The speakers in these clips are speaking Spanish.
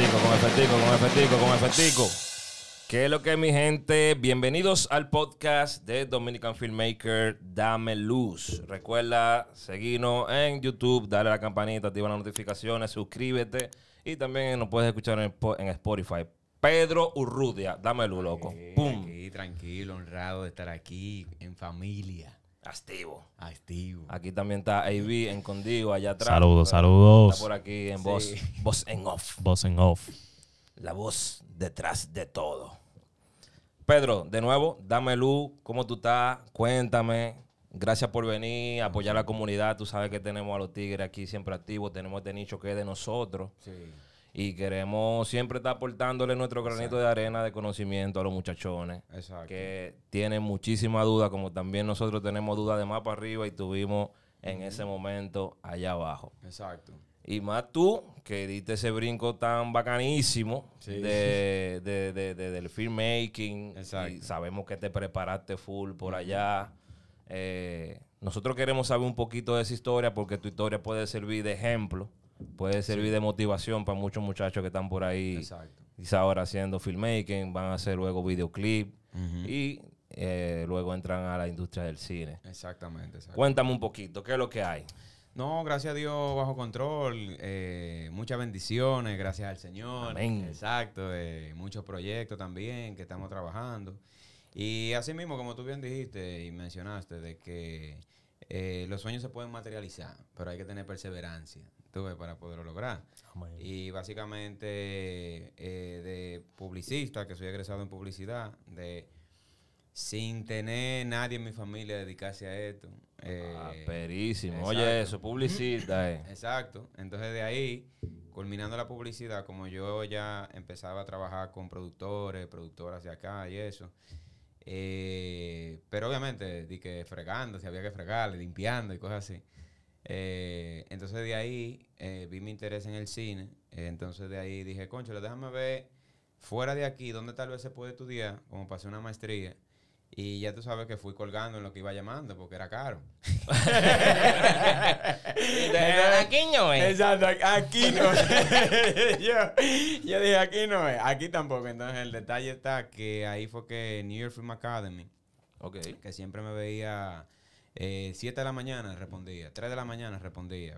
efectico, con efectico, con efectico, con efectico. ¿Qué es lo que es, mi gente? Bienvenidos al podcast de Dominican Filmmaker Dame Luz. Recuerda seguirnos en YouTube, dale a la campanita, activa las notificaciones, suscríbete y también nos puedes escuchar en, Spotify. Pedro Urrutia, Dame Luz, loco. tranquilo, honrado de estar aquí en familia. Activo. Activo. Aquí también está AB en Condigo, allá atrás. Saludos, saludos. Está por aquí en voz, voz en off. Voz en off. La voz detrás de todo. Pedro, de nuevo, dame luz, ¿cómo tú estás? Cuéntame. Gracias por venir, apoyar a la comunidad. Tú sabes que tenemos a los tigres aquí siempre activos, tenemos este nicho que es de nosotros. Sí y queremos siempre estar aportándole nuestro granito de arena de conocimiento a los muchachones que tienen muchísima duda, como también nosotros tenemos dudas de más para arriba y tuvimos en ese momento allá abajo. Exacto. Y más tú, que diste ese brinco tan bacanísimo de, de, del filmmaking. Y sabemos que te preparaste full por allá. Eh, nosotros queremos saber un poquito de esa historia porque tu historia puede servir de ejemplo puede servir de motivación para muchos muchachos que están por ahí. Exacto. Quizá ahora haciendo filmmaking, van a hacer luego videoclip y eh, luego entran a la industria del cine. Exactamente, Cuéntame un poquito, ¿qué es lo que hay? No, gracias a Dios bajo control, eh, muchas bendiciones, gracias al Señor. Amén. Exacto, eh, muchos proyectos también que estamos trabajando. Y así mismo, como tú bien dijiste y mencionaste, de que los sueños se pueden materializar, pero hay que tener perseverancia tuve para poderlo lograr. y básicamente eh, de publicista, que soy egresado en publicidad, de sin tener nadie en mi familia dedicarse a esto. Eh, ah, perísimo. Oye, eso, publicista. Eh. Exacto. Entonces de ahí, culminando la publicidad, como yo ya empezaba a trabajar con productores, productoras de acá y eso. pero obviamente, di que fregando, si había que fregar, limpiando y cosas así. Eh, entonces de ahí eh, vi mi interés en el cine. Eh, entonces de ahí dije, concho, déjame ver fuera de aquí donde tal vez se puede estudiar, como pasé una maestría. Y ya tú sabes que fui colgando en lo que iba llamando porque era caro. aquí no es. Exacto, aquí no es. yo, dije, aquí no es. Aquí tampoco. Entonces el detalle está que ahí fue que New York Film Academy, que siempre me veía eh, 7 de la mañana respondía, 3 de la mañana respondía.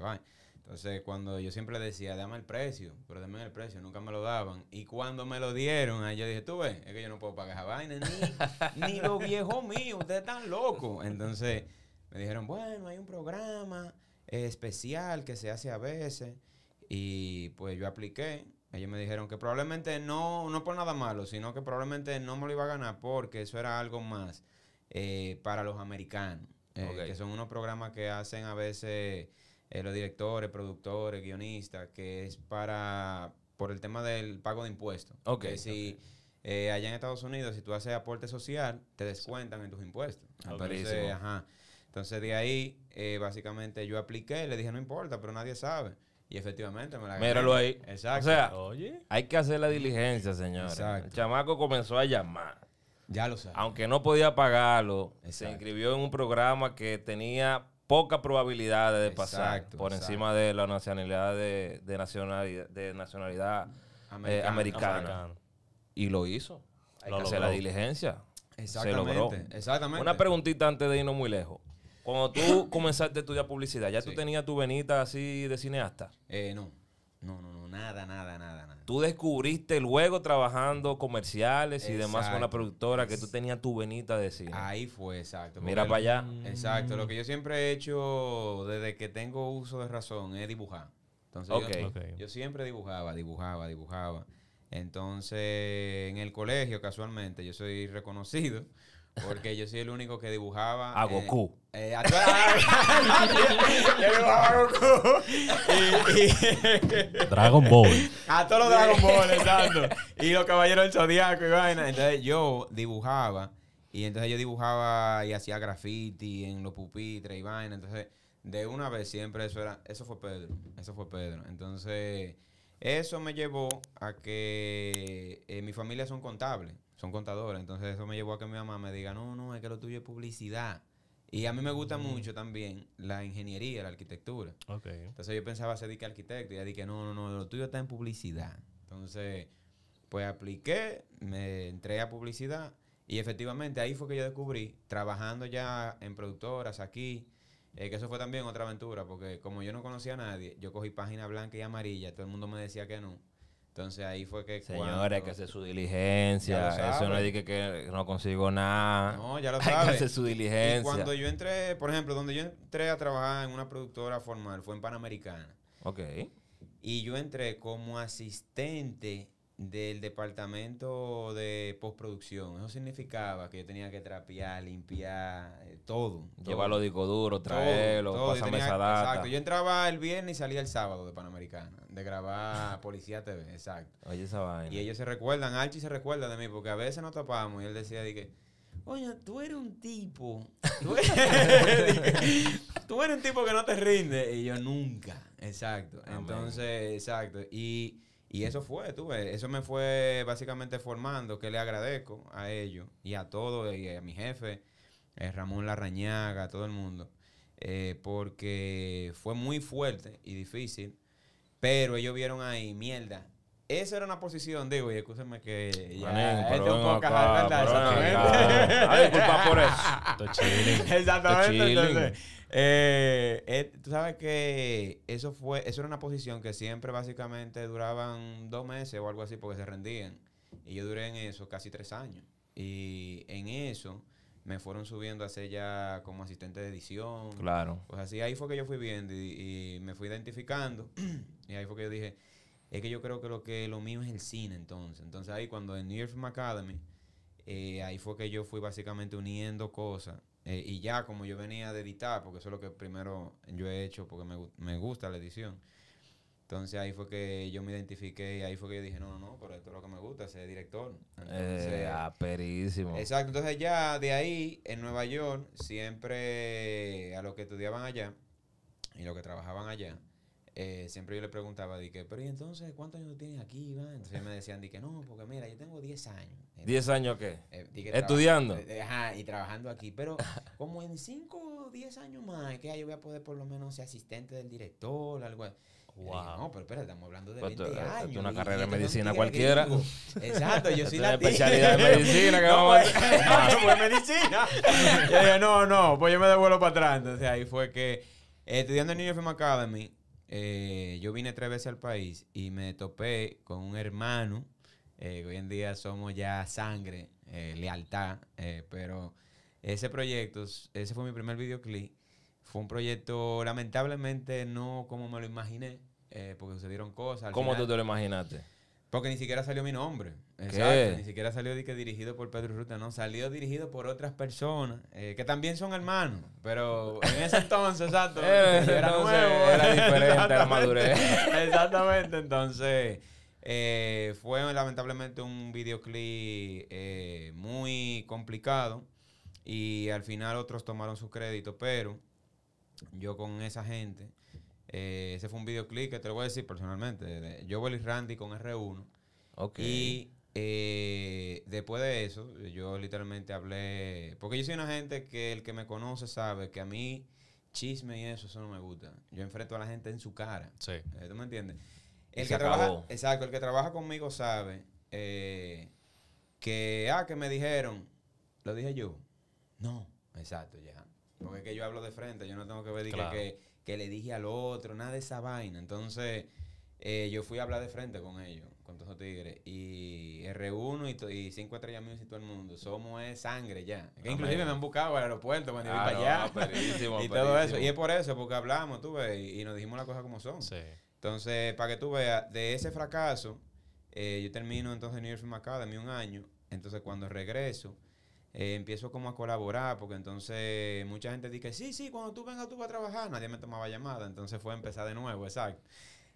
Entonces, cuando yo siempre decía, dame el precio, pero dame el precio, nunca me lo daban. Y cuando me lo dieron, ahí yo dije, tú ves, es que yo no puedo pagar esa vaina, ni, ni los viejos míos, ustedes están locos. Entonces, me dijeron, bueno, hay un programa especial que se hace a veces. Y pues yo apliqué. Ellos me dijeron que probablemente no, no por nada malo, sino que probablemente no me lo iba a ganar porque eso era algo más eh, para los americanos. Eh, que son unos programas que hacen a veces eh, los directores, productores, guionistas, que es para, por el tema del pago de impuestos. Que si, eh, allá en Estados Unidos, si tú haces aporte social, te descuentan en tus impuestos. Ah, Entonces, ajá. Entonces, de ahí, básicamente yo apliqué, le dije, no importa, pero nadie sabe. Y efectivamente me la gané. Míralo ahí. Exacto. O sea, Oye. hay que hacer la diligencia, señores. El chamaco comenzó a llamar. Aunque no podía pagarlo, se inscribió en un programa que tenía pocas probabilidades de pasar por encima de la nacionalidad de, nacionalidad, eh, americana. Y lo hizo. la diligencia. Exactamente, se logró. Una preguntita antes de irnos muy lejos. Cuando tú comenzaste a estudiar publicidad, ¿ya tú tenías tu venita así de cineasta? Eh, no. No, no, no, nada, nada, nada tú descubriste luego trabajando comerciales y demás con la productora que tú tenías tu venita de cine. Ahí fue, exacto. Mira para allá. Exacto, lo mm. que yo siempre he hecho desde que tengo uso de razón es dibujar. Entonces Yo, yo siempre dibujaba, dibujaba, dibujaba. Entonces, en el colegio, casualmente, yo soy reconocido porque yo soy el único que dibujaba. A eh, Goku. Eh, a yo dibujaba Goku. Y, Dragon Ball. A todos los Dragon Ball, exacto. Y los caballeros del Zodiaco y vaina. Entonces yo dibujaba. Y entonces yo dibujaba y hacía graffiti en los pupitres y vaina. Entonces, de una vez siempre eso era. Eso fue Pedro. Eso fue Pedro. Entonces, eso me llevó a que eh, mi familia son contables son contadores. Entonces eso me llevó a que mi mamá me diga, no, no, es que lo tuyo es publicidad. Y a mí me gusta mucho también la ingeniería, la arquitectura. Entonces yo pensaba ser arquitecto y ella dije, no, no, no, lo tuyo está en publicidad. Entonces, pues apliqué, me entré a publicidad y efectivamente ahí fue que yo descubrí, trabajando ya en productoras aquí, eh, que eso fue también otra aventura, porque como yo no conocía a nadie, yo cogí página blanca y amarilla, todo el mundo me decía que no. Entonces ahí fue que. Señores, que hace su diligencia. Eso no es que, que no consigo nada. No, ya lo sabes. que hacer su diligencia. Y cuando yo entré, por ejemplo, donde yo entré a trabajar en una productora formal fue en Panamericana. Ok. Y yo entré como asistente del departamento de postproducción. Eso significaba que yo tenía que trapear, limpiar, eh, todo, Llevarlo disco duro, traerlo, pasarme Exacto. Yo entraba el viernes y salía el sábado de Panamericana, de grabar Policía TV, exacto. Oye, esa vaina. Y ellos se recuerdan, Archie se recuerda de mí, porque a veces nos tapamos y él decía, dije, Oye, tú eres un tipo. Tú eres, un tipo que no te rinde. Y yo nunca. Exacto. Entonces, exacto. Y y eso fue, tú eso me fue básicamente formando, que le agradezco a ellos y a todo y a mi jefe, eh, Ramón Larrañaga, a todo el mundo, eh, porque fue muy fuerte y difícil, pero ellos vieron ahí, mierda, esa era una posición, digo, y escúchame que este un poco exactamente. por eso. Exactamente, entonces. Eh, eh, tú sabes que eso fue, eso era una posición que siempre básicamente duraban dos meses o algo así porque se rendían. Y yo duré en eso casi tres años. Y en eso me fueron subiendo a ser ya como asistente de edición. Claro. Pues así ahí fue que yo fui viendo y me fui identificando. y ahí fue que yo dije, es que yo creo que lo que lo mío es el cine entonces. Entonces ahí cuando en New York Film Academy, eh, ahí fue que yo fui básicamente uniendo cosas. Eh, y ya como yo venía de editar, porque eso es lo que primero yo he hecho, porque me, me gusta la edición. Entonces ahí fue que yo me identifiqué y ahí fue que yo dije, no, no, no, pero esto es lo que me gusta, ser director. Entonces, eh, ah, Exacto, entonces ya de ahí, en Nueva York, siempre a los que estudiaban allá y los que trabajaban allá, eh, siempre yo le preguntaba, di pero ¿y entonces cuántos años tienes aquí, Entonces me decían, di no, porque mira, yo tengo 10 años. ¿10 eh, años qué? Eh, estudiando. Ajá, y trabajando aquí. Pero como en 5 o 10 años más, que yo voy a poder por lo menos ser asistente del director, algo así. Wow. no, pero espera, estamos hablando de 20 pues años. una carrera de medicina cualquiera. Exacto, yo soy la especialidad de medicina que no, vamos a... no, pues medicina. yo dije, no, no, pues yo me devuelvo para atrás. Entonces ahí fue que estudiando en New York Film Academy, eh, yo vine tres veces al país y me topé con un hermano. Eh, hoy en día somos ya sangre, eh, lealtad, pero ese proyecto, ese fue mi primer videoclip. Fue un proyecto, lamentablemente, no como me lo imaginé, porque sucedieron cosas. ¿Cómo tú te lo imaginaste? Porque ni siquiera salió mi nombre. Exacto. Ni siquiera salió dirigido por Pedro Ruta, no. Salió dirigido por otras personas eh, que también son hermanos. Pero en ese entonces, exacto. era nuevo. Era diferente la madurez. Exactamente. Entonces, eh, fue lamentablemente un videoclip eh, muy complicado. Y al final otros tomaron su crédito. Pero yo con esa gente eh, ese fue un videoclip que te lo voy a decir personalmente. voy a ir Randy con R1. Ok. Y eh, después de eso, yo literalmente hablé. Porque yo soy una gente que el que me conoce sabe que a mí chisme y eso, eso no me gusta. Yo enfrento a la gente en su cara. Sí. Eh, ¿Tú me entiendes? El que trabaja, exacto, el que trabaja conmigo sabe que, ah, que me dijeron, lo dije yo. No, exacto, ya. Porque es que yo hablo de frente, yo no tengo que ver que que le dije al otro, nada de esa vaina. Entonces, eh, yo fui a hablar de frente con ellos, con todos los tigres. Y R1 y, y 5 estrellas y todo el mundo. Somos sangre ya. inclusive me han buscado al aeropuerto cuando ah, para allá. y todo eso. Y es por eso, porque hablamos, tú ves, y, nos dijimos las cosas como son. Entonces, para que tú veas, de ese fracaso, eh, yo termino entonces en New York Film Academy un año. Entonces, cuando regreso, eh, empiezo como a colaborar, porque entonces mucha gente dice, sí, sí, cuando tú vengas tú vas a trabajar, nadie me tomaba llamada, entonces fue a empezar de nuevo, exacto.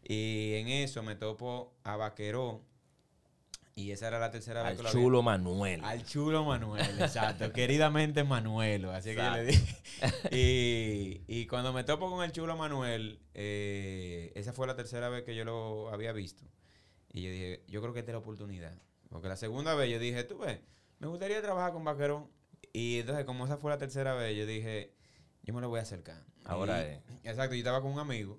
Y en eso me topo a Vaqueró, y esa era la tercera vez que lo chulo Manuel. Al chulo Manuel, exacto. Queridamente Manuel, así que yo le dije. Y, cuando me topo con el chulo Manuel, eh, esa fue la tercera vez que yo lo había visto. Y yo dije, yo creo que esta es la oportunidad. Porque la segunda vez yo dije, tú ves, me gustaría trabajar con Vaquerón. Y entonces, como esa fue la tercera vez, yo dije, yo me lo voy a acercar. Ahora es. Exacto, yo estaba con un amigo.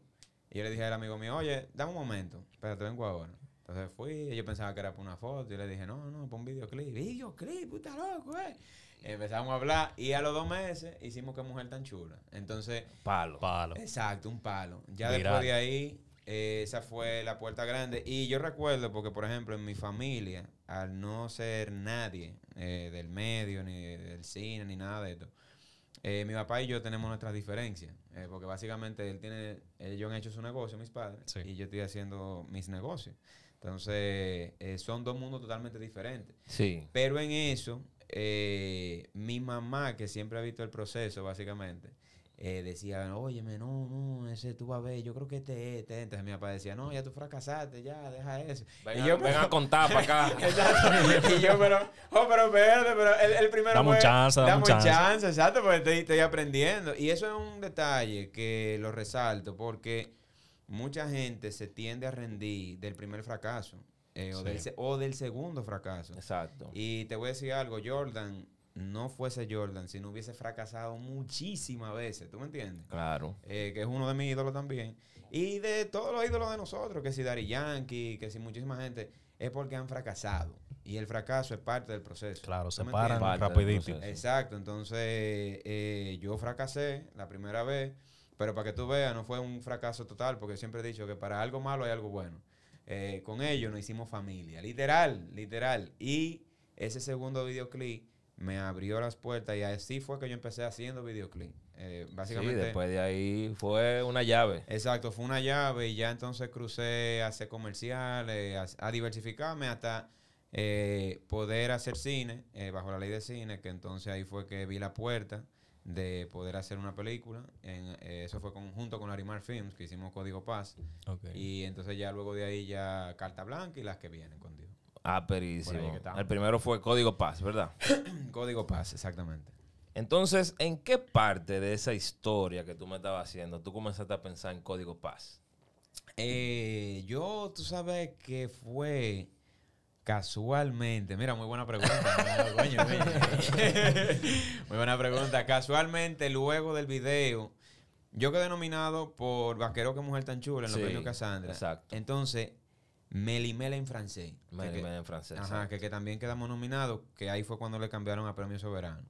Y yo le dije al amigo mío, oye, dame un momento, espérate, vengo ahora. Entonces fui, yo pensaba que era para una foto. Y le dije, no, no, para un videoclip. Videoclip, puta loco, eh. Empezamos a hablar y a los dos meses hicimos que mujer tan chula. Entonces. Palo. Palo. Exacto, un palo. Ya después de ahí, eh, esa fue la puerta grande. Y yo recuerdo, porque por ejemplo, en mi familia, al no ser nadie eh, del medio, ni del cine, ni nada de esto, eh, mi papá y yo tenemos nuestras diferencias, eh, porque básicamente él tiene, ellos han hecho su negocio, mis padres, y yo estoy haciendo mis negocios. Entonces, son dos mundos totalmente diferentes. Sí. Pero en eso, mi mamá, que siempre ha visto el proceso, básicamente, eh, decían, óyeme, no, no, ese tú vas a ver, yo creo que este es, este Entonces mi papá decía, no, ya tú fracasaste, ya, deja eso. Ven y yo, a contar para acá. y yo, pero, oh, pero espérate, pero el, el primero Dame un chance, dame, dame chance. exacto, porque estoy, aprendiendo. Y eso es un detalle que lo resalto porque mucha gente se tiende a rendir del primer fracaso. Eh, o, del, o, del, segundo fracaso. Exacto. Y te voy a decir algo, Jordan no fuese Jordan, si no hubiese fracasado muchísimas veces, ¿tú me entiendes? Claro. Eh, que es uno de mis ídolos también. Y de todos los ídolos de nosotros, que si Dari Yankee, que si muchísima gente, es porque han fracasado. Y el fracaso es parte del proceso. Claro, se paran rapidito. Exacto, entonces eh, yo fracasé la primera vez, pero para que tú veas, no fue un fracaso total, porque siempre he dicho que para algo malo hay algo bueno. Eh, con ellos nos hicimos familia, literal, literal. Y ese segundo videoclip me abrió las puertas y así fue que yo empecé haciendo videoclip. Eh, básicamente. Sí, después de ahí fue una llave. Exacto, fue una llave y ya entonces crucé a hacer comerciales, a, diversificarme hasta eh, poder hacer cine, eh, bajo la ley de cine, que entonces ahí fue que vi la puerta de poder hacer una película. Eh, eso fue conjunto junto con Arimar Films, que hicimos Código Paz. Y entonces ya luego de ahí ya Carta Blanca y las que vienen con Dios. Ah, perísimo. El primero fue Código Paz, ¿verdad? Código Paz, exactamente. Entonces, ¿en qué parte de esa historia que tú me estabas haciendo tú comenzaste a pensar en Código Paz? Eh, yo, tú sabes que fue casualmente. Mira, muy buena pregunta. muy buena pregunta. Casualmente, luego del video, yo quedé nominado por Vaquero que Mujer Tan Chula en los premios Casandra. Exacto. Entonces, Melimela en francés. Melimela en francés. que, también quedamos nominados, que ahí fue cuando le cambiaron a Premio Soberano.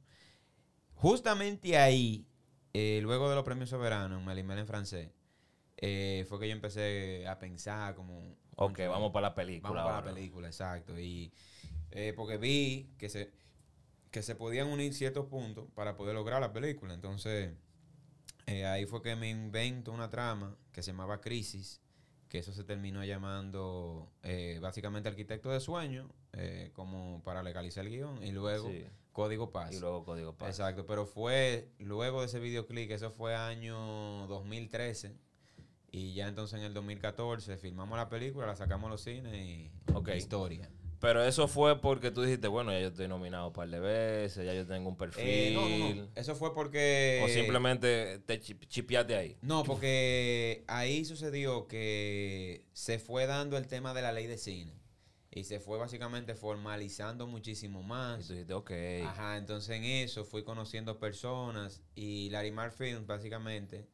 Justamente ahí, eh, luego de los Premios Soberanos, Melimela en francés, eh, fue que yo empecé a pensar como... Ok, vamos para la película. Vamos para la película, exacto. Y eh, porque vi que se, que se podían unir ciertos puntos para poder lograr la película. Entonces, ahí fue que me invento una trama que se llamaba Crisis que eso se terminó llamando eh, básicamente Arquitecto de Sueño, eh, como para legalizar el guión, y luego Código Paz. Y luego Código Paz. Exacto, pero fue luego de ese videoclip, eso fue año 2013. Y ya entonces en el 2014 filmamos la película, la sacamos a los cines y historia. Pero eso fue porque tú dijiste, bueno, ya yo estoy nominado un par de veces, ya yo tengo un perfil. Eh, no, no, eso fue porque. O simplemente te chipeaste ahí. No, porque ahí sucedió que se fue dando el tema de la ley de cine. Y se fue básicamente formalizando muchísimo más. Y tú dijiste, ok. Ajá, entonces en eso fui conociendo personas y Larry Films, básicamente,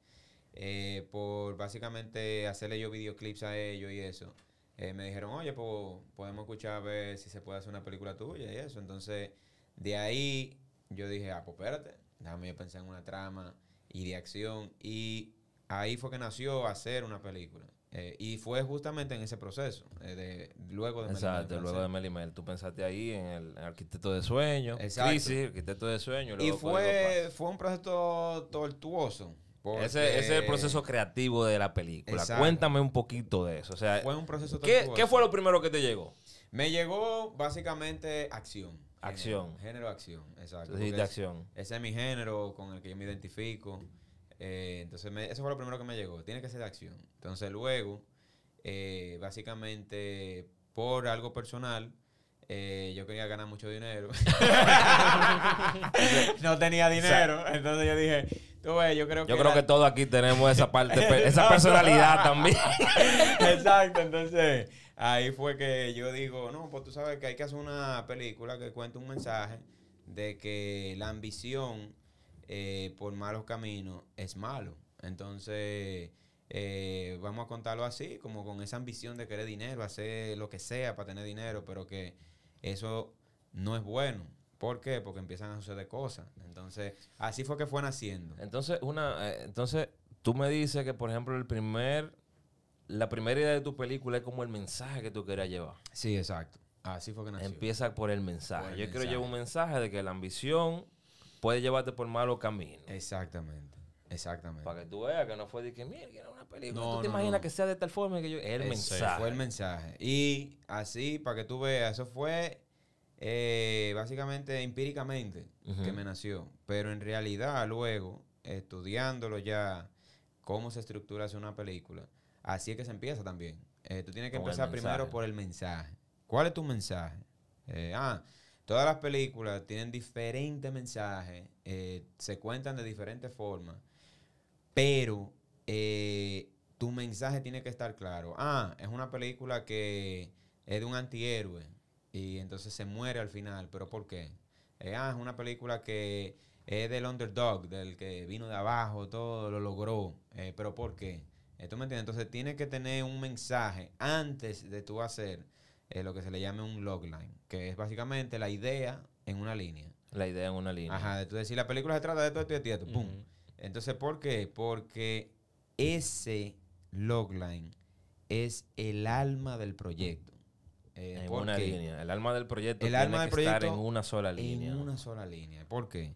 eh, por básicamente hacerle yo videoclips a ellos y eso eh, me dijeron, oye, pues podemos escuchar a ver si se puede hacer una película tuya y eso. Entonces, de ahí yo dije, ah, pues espérate, déjame yo pensar en una trama y de acción. Y ahí fue que nació hacer una película. Eh, y fue justamente en ese proceso, eh, de, luego de Exacto, luego de Melimel. Tú pensaste ahí en el, arquitecto de sueños. Exacto. sí, arquitecto de sueños. Y, y fue, fue un proceso tortuoso, ese, es el proceso creativo de la película. Cuéntame un poquito de eso. O sea, fue un proceso ¿qué, fue lo primero que te llegó? Me llegó básicamente acción. Acción. Género, acción, exacto. de acción. ese es mi género con el que yo me identifico. Eh, entonces, eso fue lo primero que me llegó. Tiene que ser de acción. Entonces, luego, eh, básicamente, por algo personal, eh, yo quería ganar mucho dinero. no tenía dinero. entonces yo dije, yo creo que, yo creo que todos aquí tenemos esa parte, esa personalidad también. Exacto, entonces ahí fue que yo digo, no, pues tú sabes que hay que hacer una película que cuente un mensaje de que la ambición eh, por malos caminos es malo. Entonces, eh, vamos a contarlo así, como con esa ambición de querer dinero, hacer lo que sea para tener dinero, pero que eso no es bueno. ¿Por qué? Porque empiezan a suceder cosas. Entonces, así fue que fue naciendo. Entonces, una, eh, entonces tú me dices que, por ejemplo, el primer, la primera idea de tu película es como el mensaje que tú querías llevar. Sí, exacto. Así fue que nació. Empieza por el mensaje. Yo quiero llevar un mensaje de que la ambición puede llevarte por malos caminos. Exactamente. Exactamente. Para que tú veas que no fue de que, mira, que era una película. No, ¿Tú te imaginas que sea de tal forma que yo... El mensaje. Fue el mensaje. Y así, para que tú veas, eso fue eh, básicamente empíricamente que me nació, pero en realidad luego, estudiándolo ya, cómo se estructura una película, así es que se empieza también. Eh, tú tienes que empezar primero por el mensaje. ¿Cuál es tu mensaje? Eh, ah, todas las películas tienen diferentes mensajes, eh, se cuentan de diferentes formas, pero tu mensaje tiene que estar claro. Ah, es una película que es de un antihéroe y entonces se muere al final. ¿Pero por qué? Eh, ah, es una película que es del underdog, del que vino de abajo, todo lo logró. Eh, ¿Pero por qué? Eh, ¿Tú me entiendes? Entonces tiene que tener un mensaje antes de tú hacer lo que se le llame un logline, que es básicamente la idea en una línea. La idea en una línea. Ajá, de tú decir, la película se trata de esto, esto y esto, Entonces, ¿por qué? Porque ese logline es el alma del proyecto. Eh, en una línea. El alma del proyecto tiene alma que estar en una sola línea. En una sola línea. ¿Por qué?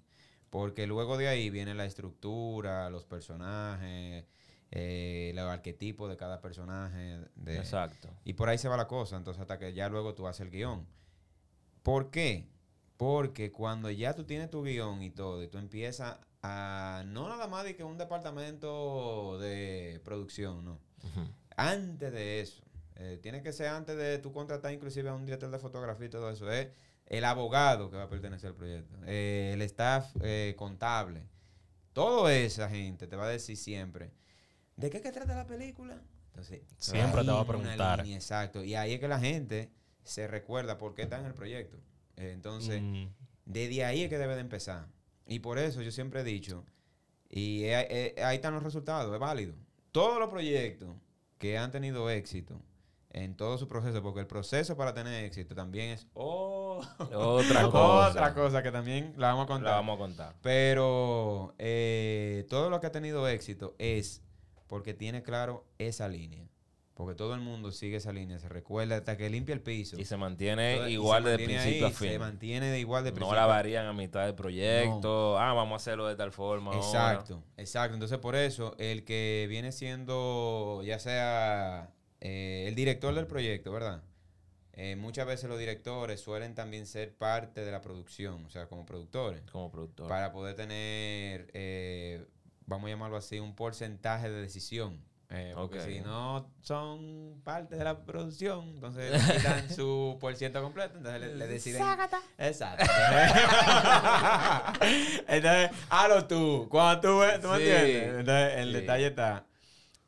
Porque luego de ahí viene la estructura, los personajes, eh, el arquetipo de cada personaje. Exacto. Y por ahí se va la cosa, entonces hasta que ya luego tú haces el guión. ¿Por qué? Porque cuando ya tú tienes tu guión y todo, y tú empiezas a, no nada más de que un departamento de producción, no. Antes de eso, eh, tiene que ser antes de tu contratar inclusive a un director de fotografía y todo eso. Es el abogado que va a pertenecer al proyecto, eh, el staff eh, contable. Toda esa gente te va a decir siempre, ¿de qué que trata la película? siempre te va a preguntar. exacto. Y ahí es que la gente se recuerda por qué está en el proyecto. entonces, mm. desde ahí es que debe de empezar. Y por eso yo siempre he dicho, y ahí están los resultados, es válido. Todos los proyectos que han tenido éxito en todo su proceso, porque el proceso para tener éxito también es oh. otra, cosa. otra cosa que también la vamos a contar. vamos a contar. Pero eh, todo lo que ha tenido éxito es porque tiene claro esa línea. Porque todo el mundo sigue esa línea, se recuerda hasta que limpia el piso. Y se mantiene igual de principio a fin. Se mantiene de igual de principio. No la varían a mitad del proyecto. Ah, vamos a hacerlo de tal forma. Exacto, exacto. Entonces, por eso, el que viene siendo, ya sea eh, el director del proyecto, ¿verdad? Eh, muchas veces los directores suelen también ser parte de la producción, o sea, como productores. Como productores. Para poder tener, eh, vamos a llamarlo así, un porcentaje de decisión. porque si no son parte de la producción, entonces su por completo, entonces le, deciden. Exacto. entonces, halo tú. Cuando tú, ¿tú me entiendes. Entonces, el detalle está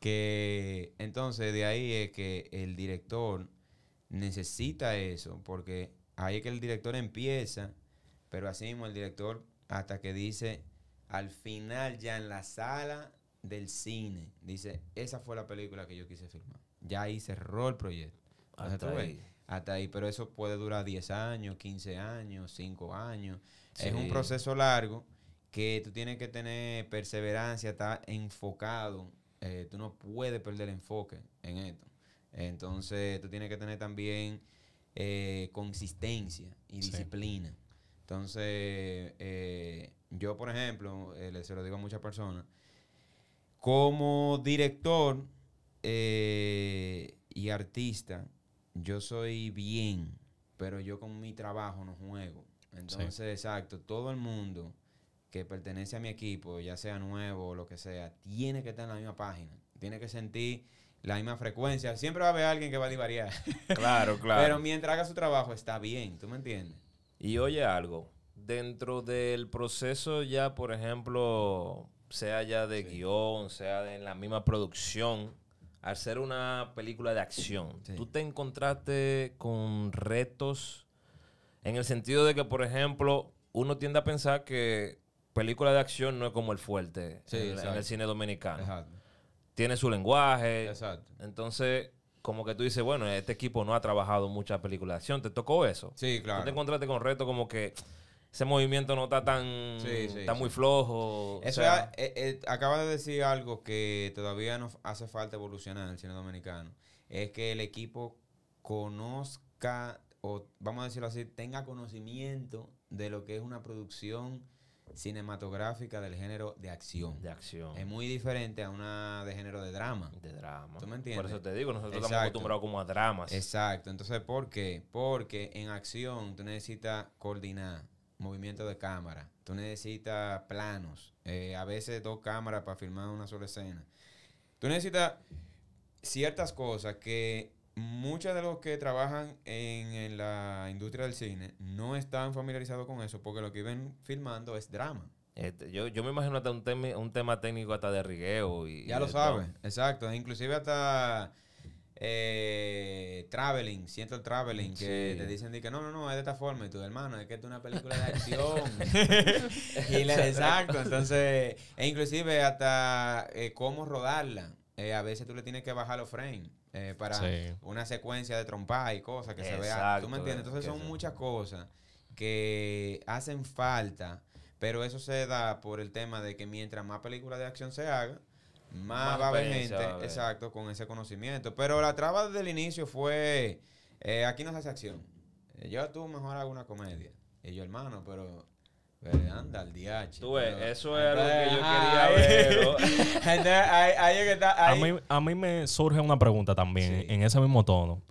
que entonces de ahí es que el director necesita eso, porque ahí es que el director empieza, pero así mismo el director hasta que dice al final ya en la sala del cine, dice, esa fue la película que yo quise filmar. Ya ahí cerró el proyecto. hasta, ahí. hasta ahí, pero eso puede durar 10 años, 15 años, 5 años. Es un proceso largo que tú tienes que tener perseverancia, estar enfocado eh, tú no puedes perder enfoque en esto. Entonces, tú tienes que tener también eh, consistencia y disciplina. Entonces, eh, yo, por ejemplo, se lo digo a muchas personas, como director y artista, yo soy bien, pero yo con mi trabajo no juego. Entonces, exacto, todo el mundo que pertenece a mi equipo, ya sea nuevo o lo que sea, tiene que estar en la misma página. Tiene que sentir la misma frecuencia. Siempre va a haber alguien que va a divariar. Claro, claro. Pero mientras haga su trabajo está bien, ¿tú me entiendes? Y oye algo, dentro del proceso ya, por ejemplo, sea ya de guión, sea de en la misma producción, al ser una película de acción, ¿tú te encontraste con retos en el sentido de que, por ejemplo, uno tiende a pensar que película de acción no es como el fuerte en, el cine dominicano. Tiene su lenguaje. Entonces, como que tú dices, bueno, este equipo no ha trabajado muchas películas de acción. ¿Te tocó eso? Sí, claro. te encontraste con reto como que ese movimiento no está tan, está muy flojo. Eso eh, eh, acaba de decir algo que todavía nos hace falta evolucionar en el cine dominicano. Es que el equipo conozca, o vamos a decirlo así, tenga conocimiento de lo que es una producción cinematográfica del género de acción. De acción. Es muy diferente a una de género de drama. De drama. ¿Tú me entiendes? Por eso te digo, nosotros estamos acostumbrados como a dramas. Exacto. Entonces, ¿por qué? Porque en acción tú necesitas coordinar movimiento de cámara, tú necesitas planos, eh, a veces dos cámaras para filmar una sola escena. Tú necesitas ciertas cosas que muchos de los que trabajan en, la industria del cine no están familiarizados con eso porque lo que ven filmando es drama. Este, yo, me imagino hasta un, un, tema técnico hasta de rigueo. Y, ya lo sabes, exacto. Inclusive hasta eh, traveling, siento el traveling, que te dicen que no, no, no, es de esta forma. Y tu hermano, es que es una película de acción. exacto, entonces, e inclusive hasta eh, cómo rodarla. Eh, a veces tú le tienes que bajar los frames eh, para una secuencia de trompa y cosas que se vea. ¿Tú me entiendes? Entonces son muchas cosas que hacen falta, pero eso se da por el tema de que mientras más películas de acción se haga, más, va a haber gente, exacto, con ese conocimiento. Pero la traba desde el inicio fue, eh, aquí no se hace acción. Yo tú mejor hago una comedia. Y yo, hermano, pero Anda, el DH. Tú ves, eso es lo que yo quería ver. a, mí, me surge una pregunta también, en ese mismo tono.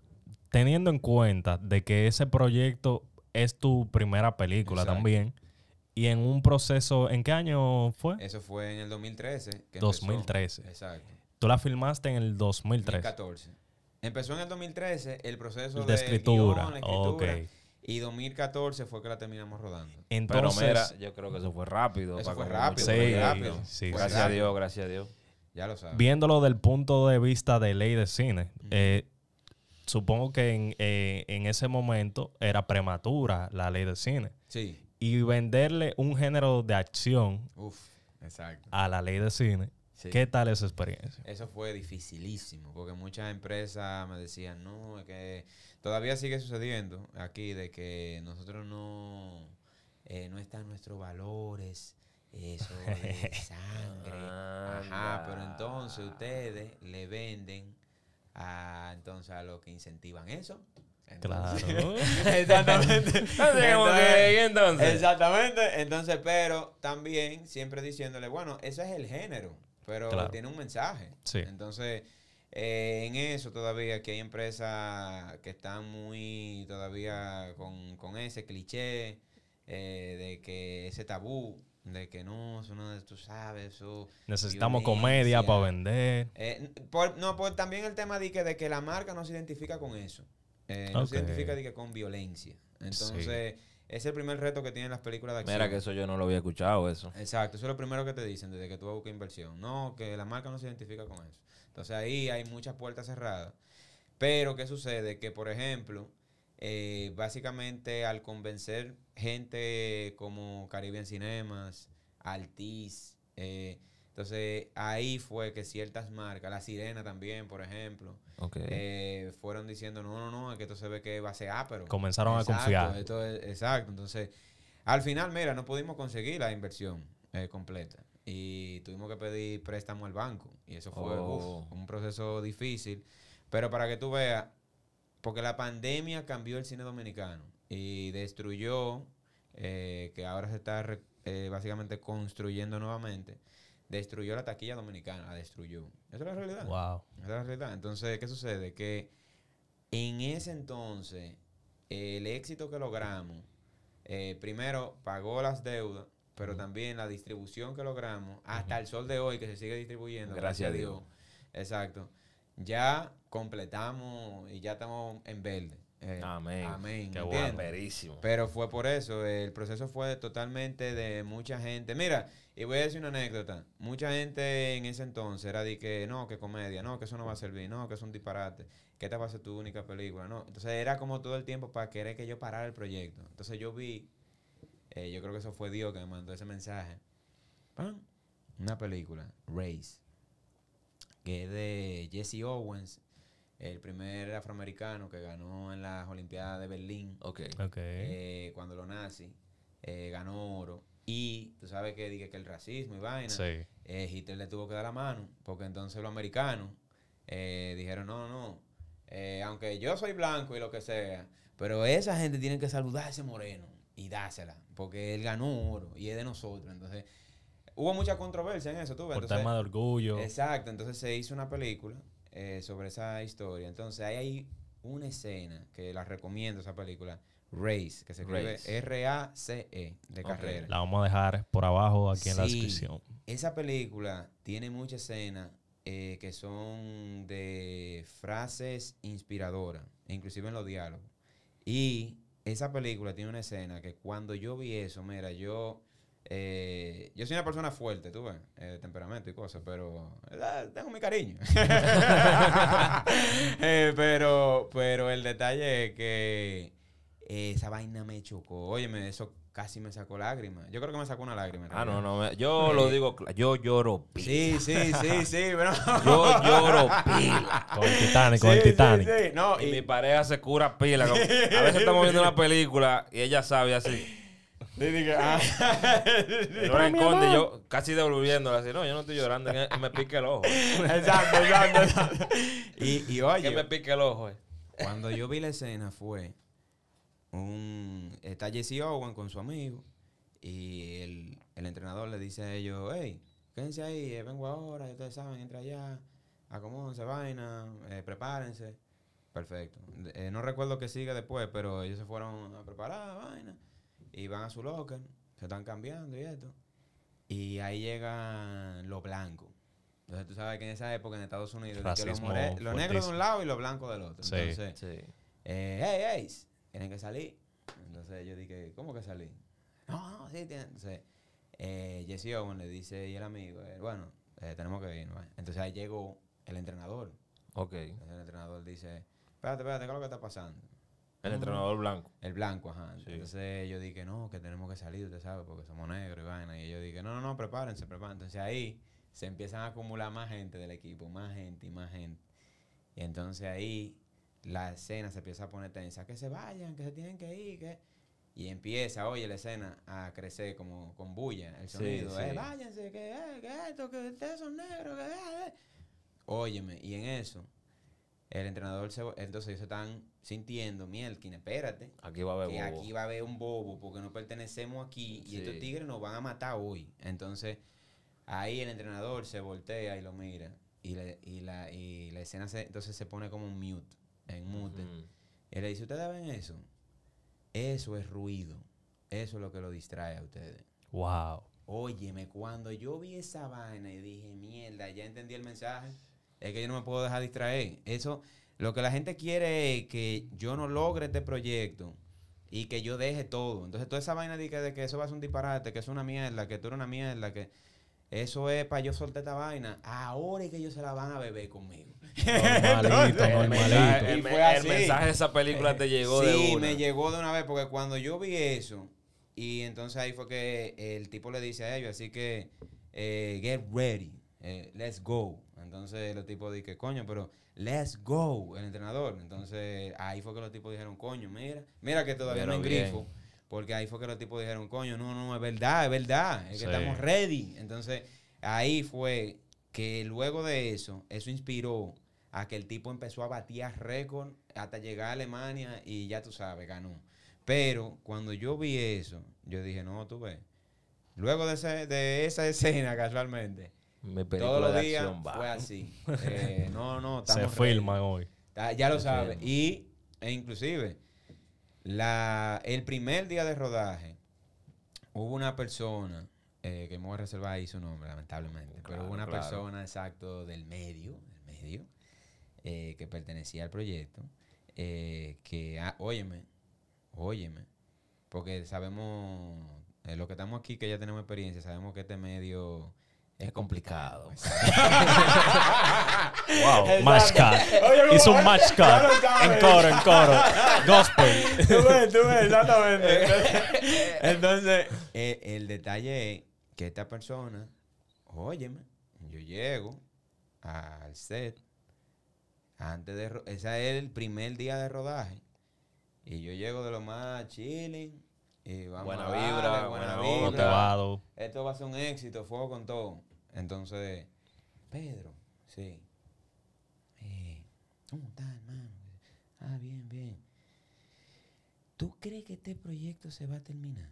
Teniendo en cuenta de que ese proyecto es tu primera película también, y en un proceso, ¿en qué año fue? Eso fue en el 2013. 2013. Exacto. Tú la filmaste en el 2013. 2014. Empezó en el 2013 el proceso de, escritura. Guión, escritura. Y 2014 fue que la terminamos rodando. Entonces, yo creo que eso fue rápido. Eso fue rápido, gracias a Dios, gracias a Dios. Ya lo sabes. Viéndolo del punto de vista de ley de cine, eh, supongo que eh, en, ese momento era prematura la ley de cine. Sí. Y venderle un género de acción a la ley de cine. ¿Qué tal esa experiencia? Eso fue dificilísimo, porque muchas empresas me decían, no, es que todavía sigue sucediendo aquí de que nosotros no, eh, no están nuestros valores, eso sangre. Ajá, pero entonces ustedes le venden a, entonces, a los que incentivan eso. claro. exactamente. entonces, Exactamente. Entonces, pero también siempre diciéndole, bueno, eso es el género, pero tiene un mensaje. Sí. Entonces eh, en eso todavía, que hay empresas que están muy todavía con, ese cliché eh, de que ese tabú, de que no, tú sabes, eso... Necesitamos comedia para vender. Eh, no, pues también el tema de que, de que la marca no se identifica con eso. No se identifica que con violencia. Entonces... Es el primer reto que tienen las películas de acción. Mira, que eso yo no lo había escuchado, eso. Exacto, eso es lo primero que te dicen desde que tú buscas inversión. No, que la marca no se identifica con eso. Entonces ahí hay muchas puertas cerradas. Pero ¿qué sucede? Que, por ejemplo, eh, básicamente al convencer gente como Caribbean Cinemas, Altiz, eh, entonces ahí fue que ciertas marcas, La Sirena también, por ejemplo, eh, fueron diciendo, no, no, no, es que esto se ve que va a ser ah, pero Comenzaron a confiar. exacto, entonces al final, mira, no pudimos conseguir la inversión completa y tuvimos que pedir préstamo al banco. Y eso fue oh. un proceso difícil. Pero para que tú veas, porque la pandemia cambió el cine dominicano y destruyó, eh, que ahora se está eh, básicamente construyendo nuevamente, destruyó la taquilla dominicana, la destruyó. Esa es la realidad. Esa es la realidad. Entonces, ¿qué sucede? Que en ese entonces, el éxito que logramos, eh, primero, pagó las deudas, pero también la distribución que logramos hasta el sol de hoy que se sigue distribuyendo. Gracias, a Dios. Exacto. Ya completamos y ya estamos en verde. Eh, amén. Amén. Qué bueno. Pero fue por eso. El proceso fue totalmente de mucha gente. Mira, y voy a decir una anécdota. Mucha gente en ese entonces era de que no, que comedia, no, que eso no va a servir, no, que es un disparate, que esta va a ser tu única película, no. Entonces era como todo el tiempo para querer que yo parara el proyecto. Entonces yo vi eh, yo creo que eso fue Dios que me mandó ese mensaje. Una película, Race, que es de Jesse Owens, el primer afroamericano que ganó en las Olimpiadas de Berlín. Eh, cuando lo nazi, eh, ganó oro. Y tú sabes que dije que el racismo y vaina. Hitler le tuvo que dar la mano, porque entonces los americanos dijeron: no, no, aunque yo soy blanco y lo que sea, pero esa gente tiene que saludar ese moreno y dársela que él ganó oro y es de nosotros. Entonces, hubo mucha controversia en eso, tú ves. Por tema de orgullo. Exacto, entonces se hizo una película eh, sobre esa historia. Entonces, ahí hay una escena que la recomiendo, esa película. Race, que se escribe R-A-C-E, e, de carrera. La vamos a dejar por abajo aquí en la descripción. Esa película tiene muchas escenas eh, que son de frases inspiradoras, inclusive en los diálogos. Y esa película tiene una escena que cuando yo vi eso, mira, yo. Eh, yo soy una persona fuerte, tú ves, eh, de temperamento y cosas, pero eh, tengo mi cariño. pero, pero el detalle es que esa vaina me chocó. Óyeme, eso casi me sacó lágrimas. Yo creo que me sacó una lágrima. Ah, no, no. Yo lo digo, yo lloro pila. Sí, sí, sí, sí. Yo lloro pila. Con el Titanic, con el Titanic. Sí, No, y... mi pareja se cura pila. A veces estamos viendo una película y ella sabe así. Dije, ah. encontré, yo casi devolviéndola así, no, yo no estoy llorando, e-", me pique el ojo. exacto, exacto, Y, y oye. Yo me pique el ojo. Eh. Cuando yo vi la escena fue un, está Jesse Owen con su amigo y el, entrenador le dice a ellos, hey, quédense ahí, eh, vengo ahora, ustedes saben, entra allá, acomódense, vaina, eh, prepárense. Perfecto. Eh, no recuerdo qué sigue después, pero ellos se fueron a preparar, vaina, y van a su locker, se están cambiando y esto. Y ahí llegan los blancos. Entonces tú sabes que en esa época en Estados Unidos, los, negros de un lado y los blancos del otro. Entonces, sí. hey, hey, tienen que salir. Entonces yo dije, ¿cómo que salí No, sí, tienen. Entonces, eh, Jesse Owen le dice, y el amigo, eh, bueno, eh, tenemos que ir. Eh. Entonces ahí llegó el entrenador. Ok. Entonces el entrenador dice, espérate, espérate, ¿qué es lo que está pasando? El entrenador blanco. El blanco, ajá. Entonces yo dije, no, que tenemos que salir, usted sabe, porque somos negros y vaina. Y yo dije, no, no, no, prepárense, prepárense. Entonces ahí se empiezan a acumular más gente del equipo, más gente y más gente. Y entonces ahí la escena se empieza a poner tensa, que se vayan, que se tienen que ir, que... Y empieza, oye, la escena a crecer como con bulla, el sonido, eh, váyanse, eh, que, esto, que ustedes son negros, que... Eh, eh. Óyeme, y en eso, el entrenador, se, entonces ellos están sintiendo, Mielkin, espérate. Aquí va a haber aquí va a haber un bobo, porque no pertenecemos aquí, y estos tigres nos van a matar hoy. Entonces, ahí el entrenador se voltea y lo mira, y la, y la escena se, entonces se pone como un mute en mute. Y le dice, ¿ustedes ven eso? Eso es ruido. Eso es lo que lo distrae a ustedes. Wow. Óyeme, cuando yo vi esa vaina y dije, mierda, ya entendí el mensaje. Es que yo no me puedo dejar distraer. Eso, lo que la gente quiere es que yo no logre este proyecto y que yo deje todo. Entonces, toda esa vaina de de que eso va a ser un disparate, que es una mierda, que tú eres una mierda, que eso es para yo soltar esta vaina. Ahora es que ellos se la van a beber conmigo. Normalito, normalito. El, mensaje de esa película te llegó de una. Sí, me llegó de una vez porque cuando yo vi eso, y entonces ahí fue que el tipo le dice a ellos, así que eh, get ready, eh, let's go. Entonces el tipo dice, coño, pero let's go, el entrenador. Entonces ahí fue que los tipos dijeron, coño, mira, mira que todavía no hay grifo. Porque ahí fue que los tipos dijeron, coño, no, no, es verdad, es verdad, es que estamos ready. Entonces, ahí fue que luego de eso, eso inspiró a que el tipo empezó a batir récord hasta llegar a Alemania y ya tú sabes, ganó. Pero cuando yo vi eso, yo dije, no, tú ves. Luego de, esa escena, casualmente, todos los días fue así. Eh, no, no, estamos Se filman hoy. Ya lo sabes. Y, e inclusive, la, el primer día de rodaje, hubo una persona, eh, que me voy a reservar ahí su nombre, lamentablemente, pero hubo una persona exacto del medio, del medio, eh, que pertenecía al proyecto, eh, que, ah, óyeme, óyeme, porque sabemos, los que estamos aquí que ya tenemos experiencia, sabemos que este medio es complicado. wow, match Hizo un match cut. En coro, en coro. Gospel. tú ves, tú ves, exactamente. Entonces, eh, el detalle es que esta persona, óyeme, yo llego al set antes de... Ese es el primer día de rodaje. Y yo llego de lo más chilling. Y buena vibra, buena, Esto va a ser un éxito, fuego con todo. Entonces, Pedro, sí. Eh, ¿Cómo estás, hermano? Ah, bien, bien. ¿Tú crees que este proyecto se va a terminar?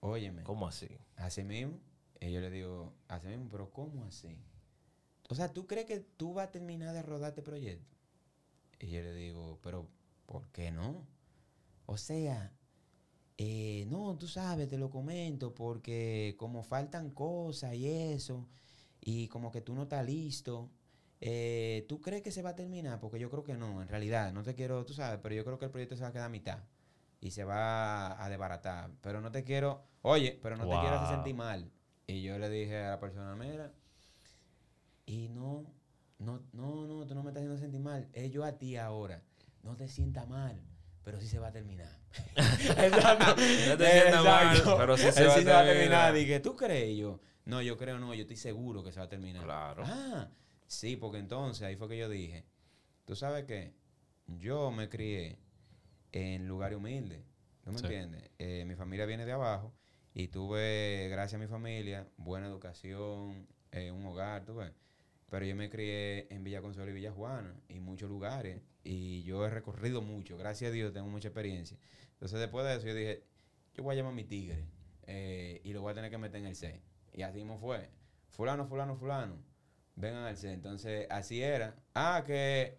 Óyeme. ¿Cómo así? Así mismo. Y eh, yo le digo, así mismo, pero ¿cómo así? O sea, ¿tú crees que tú vas a terminar de rodar este proyecto? Y yo le digo, pero ¿por qué no? O sea, eh, no, tú sabes, te lo comento porque como faltan cosas y eso, y como que tú no estás listo, eh, ¿tú crees que se va a terminar? Porque yo creo que no, en realidad, no te quiero, tú sabes, pero yo creo que el proyecto se va a quedar a mitad y se va a desbaratar, pero no te quiero, oye, pero no te quiero hacer sentir mal. Y yo le dije a la persona, mera y no, no, no, no, tú no me estás haciendo sentir mal, es yo a ti ahora, no te sienta mal pero sí se va a terminar. exacto. no te exacto. pero sí se, va, a terminar. Dije, ¿tú crees? yo, no, yo creo no, yo estoy seguro que se va a terminar. Claro. Ah, sí, porque entonces ahí fue que yo dije, tú sabes qué? yo me crié en lugar humilde ¿no me entiendes? Eh, mi familia viene de abajo y tuve, gracias a mi familia, buena educación, eh, un hogar, tú ves. Pero yo me crié en Villa Consuelo y Villa Juana y muchos lugares. Y yo he recorrido mucho. Gracias a Dios tengo mucha experiencia. Entonces después de eso yo dije, yo voy a llamar a mi tigre eh, y lo voy a tener que meter en el C. Y así mismo fue. Fulano, fulano, fulano. Vengan al C. Entonces así era. Ah, que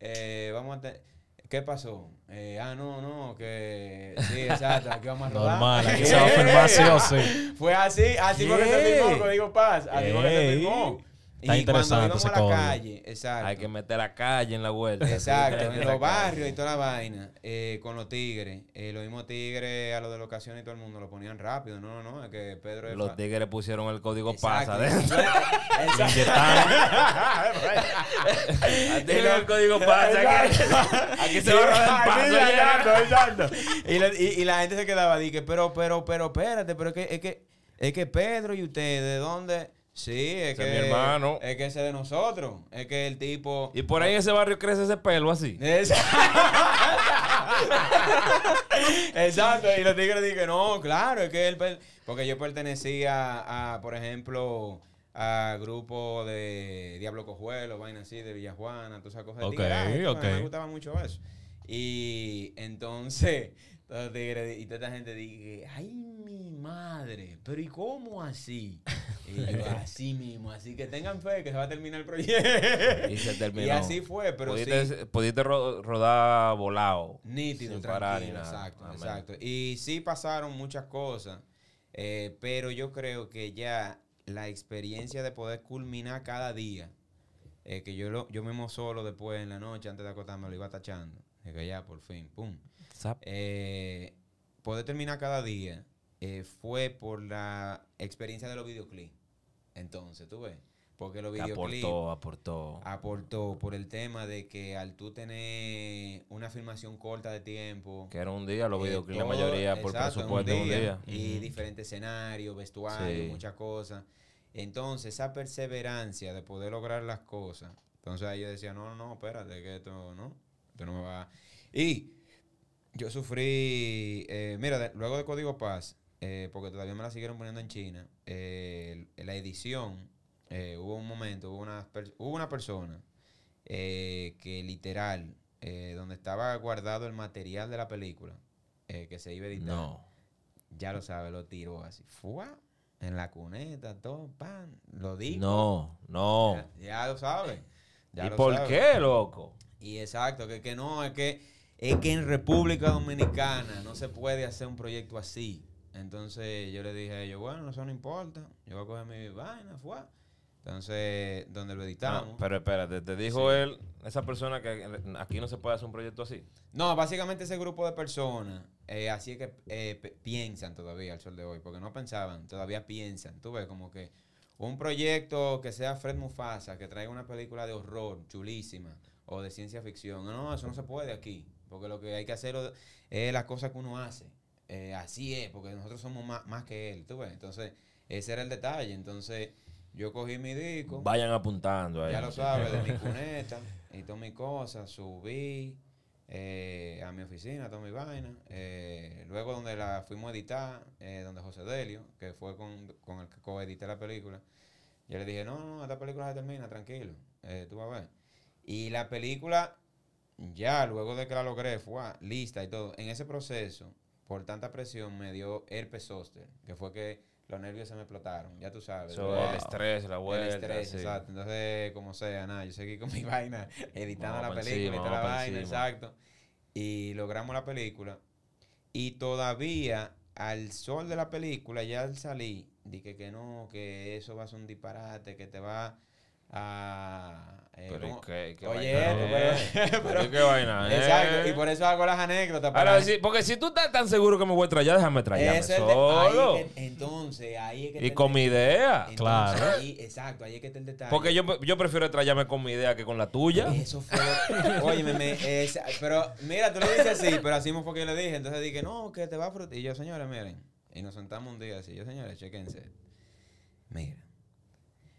eh, vamos a tener... ¿Qué pasó? Eh, ah, no, no, que. Sí, exacto, aquí vamos a rodar. Normal, se va a sí Fue así, así porque fue se firmó, digo paz. Así se firmó. Está y interesante cuando íbamos a la calle, Hay que meter la calle en la vuelta. Exacto, en los barrios y toda la vaina. Eh, con los tigres. Eh, los mismos tigres a lo de locaciones y todo el mundo lo ponían rápido. No, no, no. Es que Pedro. los tigres pusieron el código exacto. pasa dentro. Exacto. el código pasa. Aquí se va a robar el Y la gente se quedaba, dije, pero, pero, pero, espérate, pero es que, es que, es que Pedro y ustedes, ¿de dónde? Sí, es que. Es mi hermano. Es que ese de nosotros. Es que el tipo. Y por ahí ese barrio crece ese pelo así. Exacto. Y los tigres que no, claro, es que él. Porque yo pertenecía a, por ejemplo, a grupo de Diablo Cojuelo, vaina así, de Villajuana, todas esas cosas. Ok, Me gustaba mucho eso. Y entonces y toda esta gente dije, ay, mi madre, pero ¿y cómo así? así mismo, así que tengan fe que se va a terminar el proyecto. Y se terminó. Y así fue, pero ¿Pudiste, rodar volado. Nítido, tranquilo exacto, exacto. Y sí pasaron muchas cosas, eh, pero yo creo que ya la experiencia de poder culminar cada día, eh, que yo, yo mismo solo después en la noche, antes de acostarme, lo iba tachando. que ya, por fin, pum poder eh, terminar cada día eh, fue por la experiencia de los videoclips. Entonces, tú ves. Porque los videoclips. Aportó, aportó. Aportó por el tema de que al tú tener una filmación corta de tiempo. Que era un día, los eh, videoclips, la mayoría por presupuesto, un Y diferentes escenarios, vestuarios, muchas cosas. Entonces, esa perseverancia de poder lograr las cosas. Entonces, yo decía, no, no, espérate, que esto no. Esto no me va. Y yo sufrí, eh, mira, luego de Código Paz, eh, porque todavía me la siguieron poniendo en China, eh, la edición, hubo un momento, hubo una, una persona que literal, donde estaba guardado el material de la película que se iba a editar, no. ya lo sabe, lo tiró así, ¡fua! En la cuneta, todo, pan, lo dijo. No, no. Ya, lo sabe. ¿Y por qué, loco? Y exacto, que, que no, es que es que en República Dominicana no se puede hacer un proyecto así. Entonces yo le dije a ellos, bueno, eso no importa, yo voy a coger mi vaina, fue. Entonces, donde lo editamos. Ah, pero espérate, te dijo él, esa persona que aquí no se puede hacer un proyecto así. No, básicamente ese grupo de personas, eh, así es que eh, piensan todavía al sol de hoy, porque no pensaban, todavía piensan. Tú ves, como que un proyecto que sea Fred Mufasa, que traiga una película de horror chulísima o de ciencia ficción. No, eso no se puede aquí porque lo que hay que hacer es las cosas que uno hace. Eh, así es, porque nosotros somos más, más que él, ¿tú ves? Entonces, ese era el detalle. Entonces, yo cogí mi disco. Vayan apuntando ahí. Ya lo sabes, de mi cuneta y todas mis cosas. Subí eh, a mi oficina, toda mi vaina. Eh, luego, donde la fuimos a editar, donde José Delio, que fue con, con el que coedité la película, yo le dije: No, no, esta película se termina, tranquilo, tú vas a ver. Y la película ya luego de que la logré, fue ah, lista y todo. En ese proceso, por tanta presión, me dio herpes zóster, que fue que los nervios se me explotaron, ya tú sabes. el estrés, la vuelta. El estrés, exacto. Entonces, como sea, nada, yo seguí con mi vaina, editando la película, editando la vaina, exacto. Y logramos la película. Y todavía, al sol de la película, ya al salir, dije que no, que eso va a ser un disparate, que te va Ah, pero qué, Oye, pero, vaina. Exacto, y por eso hago las anécdotas. porque si tú estás tan seguro que me voy a traer, déjame traer. solo. entonces, ahí es que. Y con mi idea, claro. exacto, ahí es que está el detalle. Porque yo, yo prefiero traerme con mi idea que con la tuya. Eso fue. Óyeme, pero mira, tú lo dices así, pero así mismo fue que le dije. Entonces dije, no, que te va a frutar. Y yo, señores, miren. Y nos sentamos un día así. Yo, señores, chequense. Mira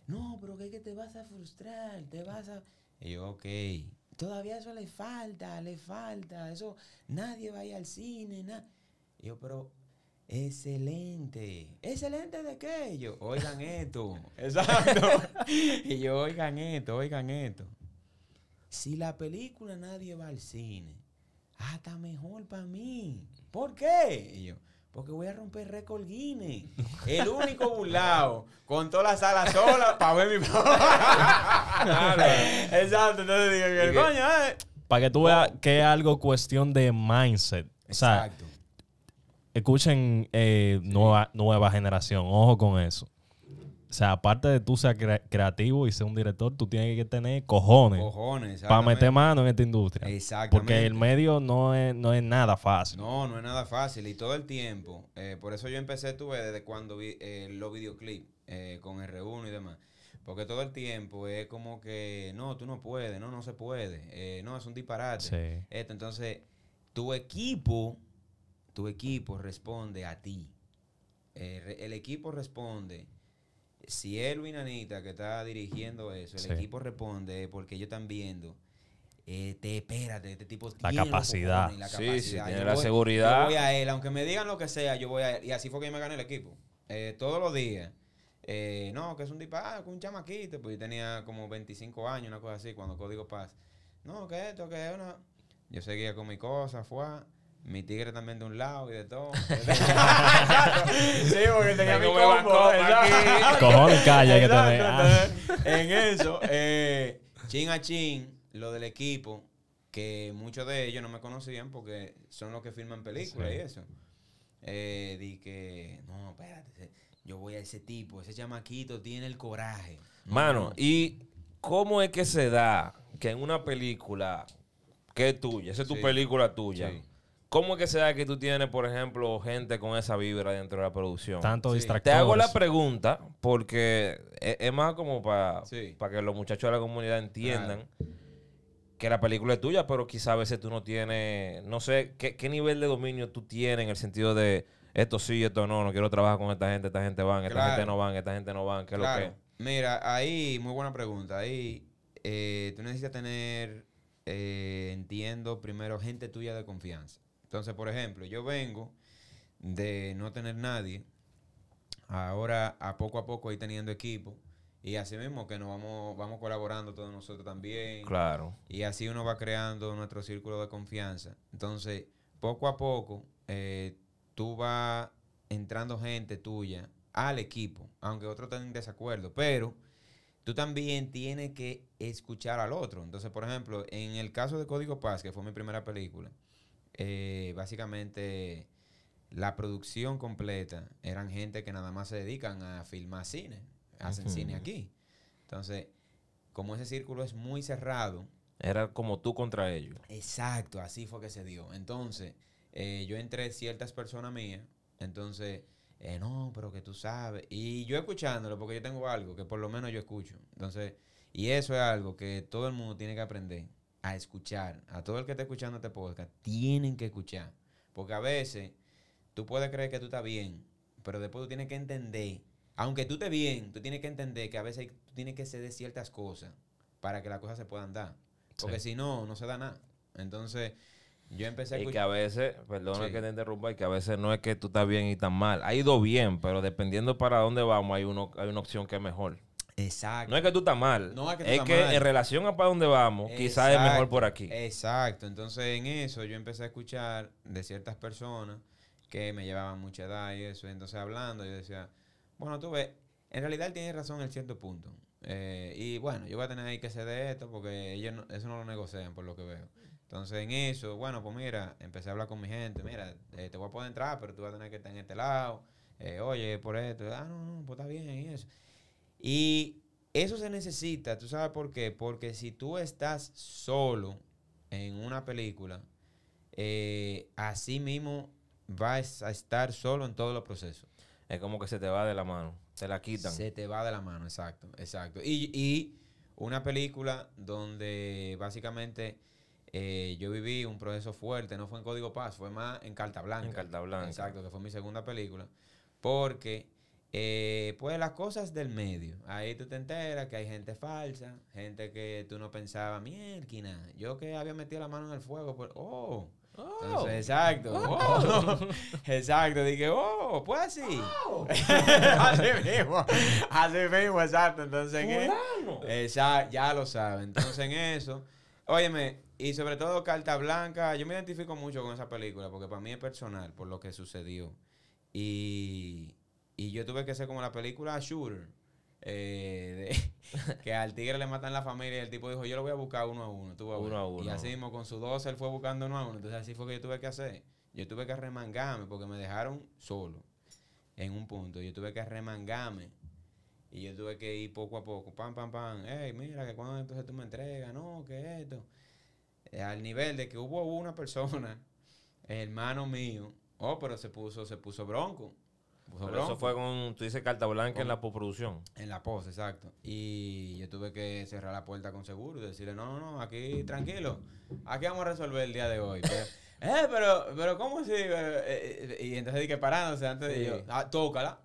no, pero que, que te vas a frustrar, te vas a... Y yo, ok, todavía eso le falta, le falta, eso, nadie va a ir al cine, nada. Yo, pero Excelente. ¿Excelente de qué? Yo, oigan esto. Exacto. y yo, oigan esto, oigan esto. Si la película nadie va al cine, hasta mejor para mí. ¿Por qué? Y yo, porque voy a romper récord Guinness. El único burlado con todas las sala sola para ver mi. Exacto. Entonces digan que, coño, eh. Para que tú veas que es algo cuestión de mindset. O Exacto. Escuchen eh, nueva, nueva generación, ojo con eso. O sea, aparte de tú ser creativo y ser un director, tú tienes que tener cojones, cojones para meter mano en esta industria. Exactamente. Porque el medio no es, no es nada fácil. No, no es nada fácil. Y todo el tiempo, eh, por eso yo empecé, tuve desde cuando vi eh, los videoclips eh, con R1 y demás. Porque todo el tiempo es como que, no, tú no puedes, no, no se puede, no, es un disparate. entonces, tu equipo, tu equipo responde a ti. el equipo responde si Elwin Anita, que está dirigiendo eso, el equipo responde porque ellos están viendo. Eh, te espérate, este tipo la tiene capacidad. La capacidad. Sí, tiene la seguridad. Yo voy a él, aunque me digan lo que sea, yo voy a él. Y así fue que yo me gané el equipo. Eh, todos los días. Eh, no, que es un tipo con ah, un chamaquito. Pues yo tenía como 25 años, una cosa así, cuando Código Paz. No, que esto, que es una. Yo seguía con mi cosa, fue mi tigre también de un lado y de todo. sí, porque tenía mi combo. Cojón, calla que también. En eso, eh, chin a chin, lo del equipo, que muchos de ellos no me conocían porque son los que filman películas y eso. Eh, no, espérate, yo voy a ese tipo, ese chamaquito tiene el coraje. Mano, ¿y cómo es que se da que en una película que es tuya, esa es tu película tuya? ¿Cómo es que sea que tú tienes, por ejemplo, gente con esa vibra dentro de la producción? Tanto sí. Te hago la pregunta porque e-, es, más como para que los muchachos de la comunidad entiendan que la película es tuya, pero quizás a veces tú no tienes, no sé, ¿qué, nivel de dominio tú tienes en el sentido de esto sí, esto no, no quiero trabajar con esta gente, esta gente van, esta gente no van, esta gente no van, ¿qué es lo que? Mira, ahí, muy buena pregunta. Ahí eh, tú necesitas tener, eh, entiendo, primero gente tuya de confianza. Entonces, por ejemplo, yo vengo de no tener nadie, ahora a poco a poco ir teniendo equipo. Y así mismo que nos vamos, vamos colaborando todos nosotros también. Claro. Y así uno va creando nuestro círculo de confianza. Entonces, poco a poco, eh, tú vas entrando gente tuya al equipo, aunque otros estén en desacuerdo, pero tú también tienes que escuchar al otro. Entonces, por ejemplo, en el caso de Código Paz, que fue mi primera película, eh, básicamente la producción completa eran gente que nada más se dedican a filmar cine, hacen cine aquí. Entonces, como ese círculo es muy cerrado. Era como tú contra ellos. Exacto, así fue que se dio. Entonces, eh, yo entré ciertas personas mías, entonces, eh, no, pero que tú sabes. Y yo escuchándolo, porque yo tengo algo que por lo menos yo escucho. Entonces, y eso es algo que todo el mundo tiene que aprender a escuchar. A todo el que está escuchando este podcast, tienen que escuchar. Porque a veces tú puedes creer que tú estás bien, pero después tú tienes que entender, aunque tú estés bien, tú tienes que entender que a veces tú tienes que ceder ciertas cosas para que las cosas se puedan dar. Porque si no, no se da nada. Entonces, yo empecé a Y que a veces, perdón que te interrumpa, y que a veces no es que tú estás bien y tan mal. Ha ido bien, pero dependiendo para dónde vamos, hay, uno, hay una opción que es mejor. Exacto. No es que tú estás mal. No es que Es que en relación a para dónde vamos, quizás es mejor por aquí. Exacto. Entonces, en eso yo empecé a escuchar de ciertas personas que me llevaban mucha edad y eso. Entonces, hablando, yo decía, bueno, tú ves, en realidad él tiene razón en cierto punto. Eh, y bueno, yo voy a tener ahí que ceder esto porque ellos eso no lo negocian por lo que veo. Entonces, en eso, bueno, pues mira, empecé a hablar con mi gente. Mira, eh, te voy a poder entrar, pero tú vas a tener que estar en este lado. Eh, oye, por esto. Ah, no, no, pues está bien y eso. Y eso se necesita, ¿tú sabes por qué? Porque si tú estás solo en una película, eh, así mismo vas a estar solo en todos los procesos. Es como que se te va de la mano, se la quitan. Se te va de la mano, exacto, exacto. Y, una película donde básicamente eh, yo viví un proceso fuerte, no fue en Código Paz, fue más en Carta Blanca. En Carta Blanca. Exacto, que fue mi segunda película, porque eh, pues las cosas del medio. Ahí tú te enteras que hay gente falsa, gente que tú no pensabas, mierda, yo que había metido la mano en el fuego, pues, oh. oh. exacto. Oh. oh. exacto. Dije, oh, pues así. Oh. así mismo. Así mismo, exacto. Entonces, Exacto, ya lo saben. Entonces, en eso, óyeme, y sobre todo Carta Blanca, yo me identifico mucho con esa película porque para mí es personal, por lo que sucedió. Y y yo tuve que hacer como la película Shooter. Eh, que al tigre le matan la familia y el tipo dijo, yo lo voy a buscar uno a uno. uno, a uno. Y así mismo, con su 12, él fue buscando uno a uno. Entonces así fue que yo tuve que hacer. Yo tuve que remangarme porque me dejaron solo en un punto. Yo tuve que remangarme Y yo tuve que ir poco a poco, pam, pam, pam. Hey, mira, que cuando entonces tú me entregas, no, que esto. Eh, al nivel de que hubo una persona, hermano mío, oh, pero se puso, se puso bronco eso fue con, tú dices, carta blanca en la postproducción. En la post, exacto. Y yo tuve que cerrar la puerta con seguro y decirle, no, no, no, aquí tranquilo, aquí vamos a resolver el día de hoy. eh, pero, pero ¿cómo si? Eh, eh, y entonces dije, parándose antes de yo, ah, tócala,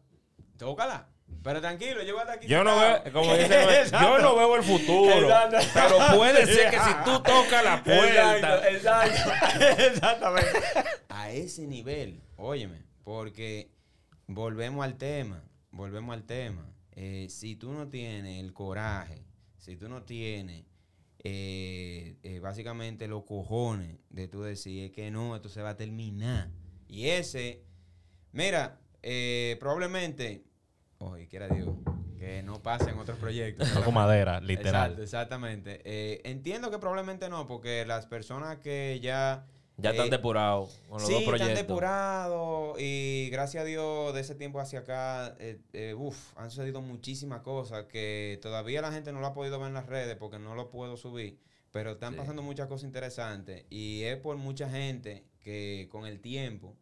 tócala. Pero tranquilo, yo hasta aquí. Yo no veo, como dice, yo no veo el futuro. Pero puede ser que si tú tocas la puerta. exacto. Exactamente. A ese nivel, óyeme, porque volvemos al tema, volvemos al tema. Eh, si tú no tienes el coraje, si tú no tienes eh, eh, básicamente los cojones de tú decir que no, esto se va a terminar. Y ese, mira, probablemente, oye, quiera Dios, que no pasen otros proyectos. Toco madera, literal. exactamente. entiendo que probablemente no, porque las personas que ya ya están eh, depurados. Sí, están depurados. Y gracias a Dios, de ese tiempo hacia acá, eh, eh han sucedido muchísimas cosas que todavía la gente no lo ha podido ver en las redes porque no lo puedo subir. Pero están pasando muchas cosas interesantes. Y es por mucha gente que con el tiempo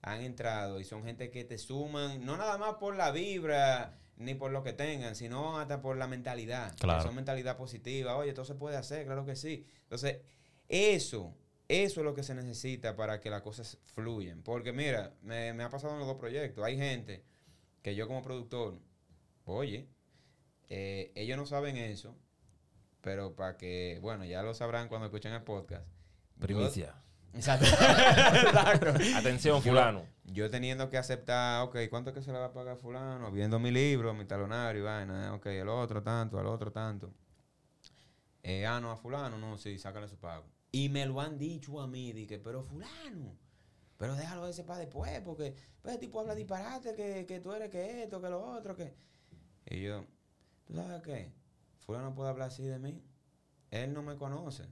han entrado y son gente que te suman, no nada más por la vibra ni por lo que tengan, sino hasta por la mentalidad. Claro. son mentalidad positiva. Oye, todo se puede hacer, claro que sí. Entonces, eso eso es lo que se necesita para que las cosas fluyan. Porque mira, me, ha pasado en los dos proyectos. Hay gente que yo como productor, oye, eh, ellos no saben eso, pero para que, bueno, ya lo sabrán cuando escuchen el podcast. Primicia. exacto. Atención, fulano. Yo, teniendo que aceptar, ok, ¿cuánto es que se le va a pagar a fulano? Viendo mi libro, mi talonario, y vaina, ah, ok, el otro tanto, al otro tanto. Eh, ah, no, a fulano, no, sí, sácale su pago. Y me lo han dicho a mí, dije, pero fulano, pero déjalo ese para después, porque el pues, tipo habla disparate, que, que tú eres que esto, que lo otro, que... Y yo, ¿tú sabes qué? Fulano puede hablar así de mí. Él no me conoce,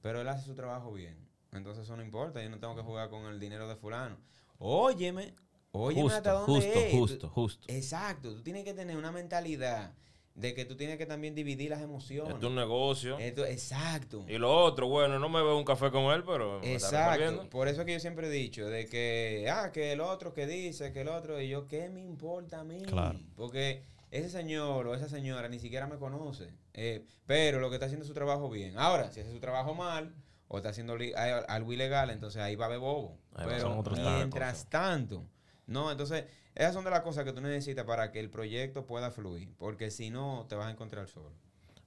pero él hace su trabajo bien. Entonces eso no importa, yo no tengo que jugar con el dinero de fulano. Óyeme, óyeme hasta dónde Justo, justo, justo. Exacto, tú tienes que tener una mentalidad de que tú tienes que también dividir las emociones. Es un negocio. exacto. Y lo otro, bueno, no me veo un café con él, pero. Exacto. Por eso es que yo siempre he dicho, de que, ah, que el otro que dice, que el otro, y yo, ¿qué me importa a mí? Claro. Porque ese señor o esa señora ni siquiera me conoce. Eh, pero lo que está haciendo su trabajo bien. Ahora, si hace su trabajo mal o está haciendo eh, algo ilegal, entonces ahí va a ver bobo. pero mientras tanto, no, entonces esas son de las cosas que tú necesitas para que el proyecto pueda fluir, porque si no, te vas a encontrar solo.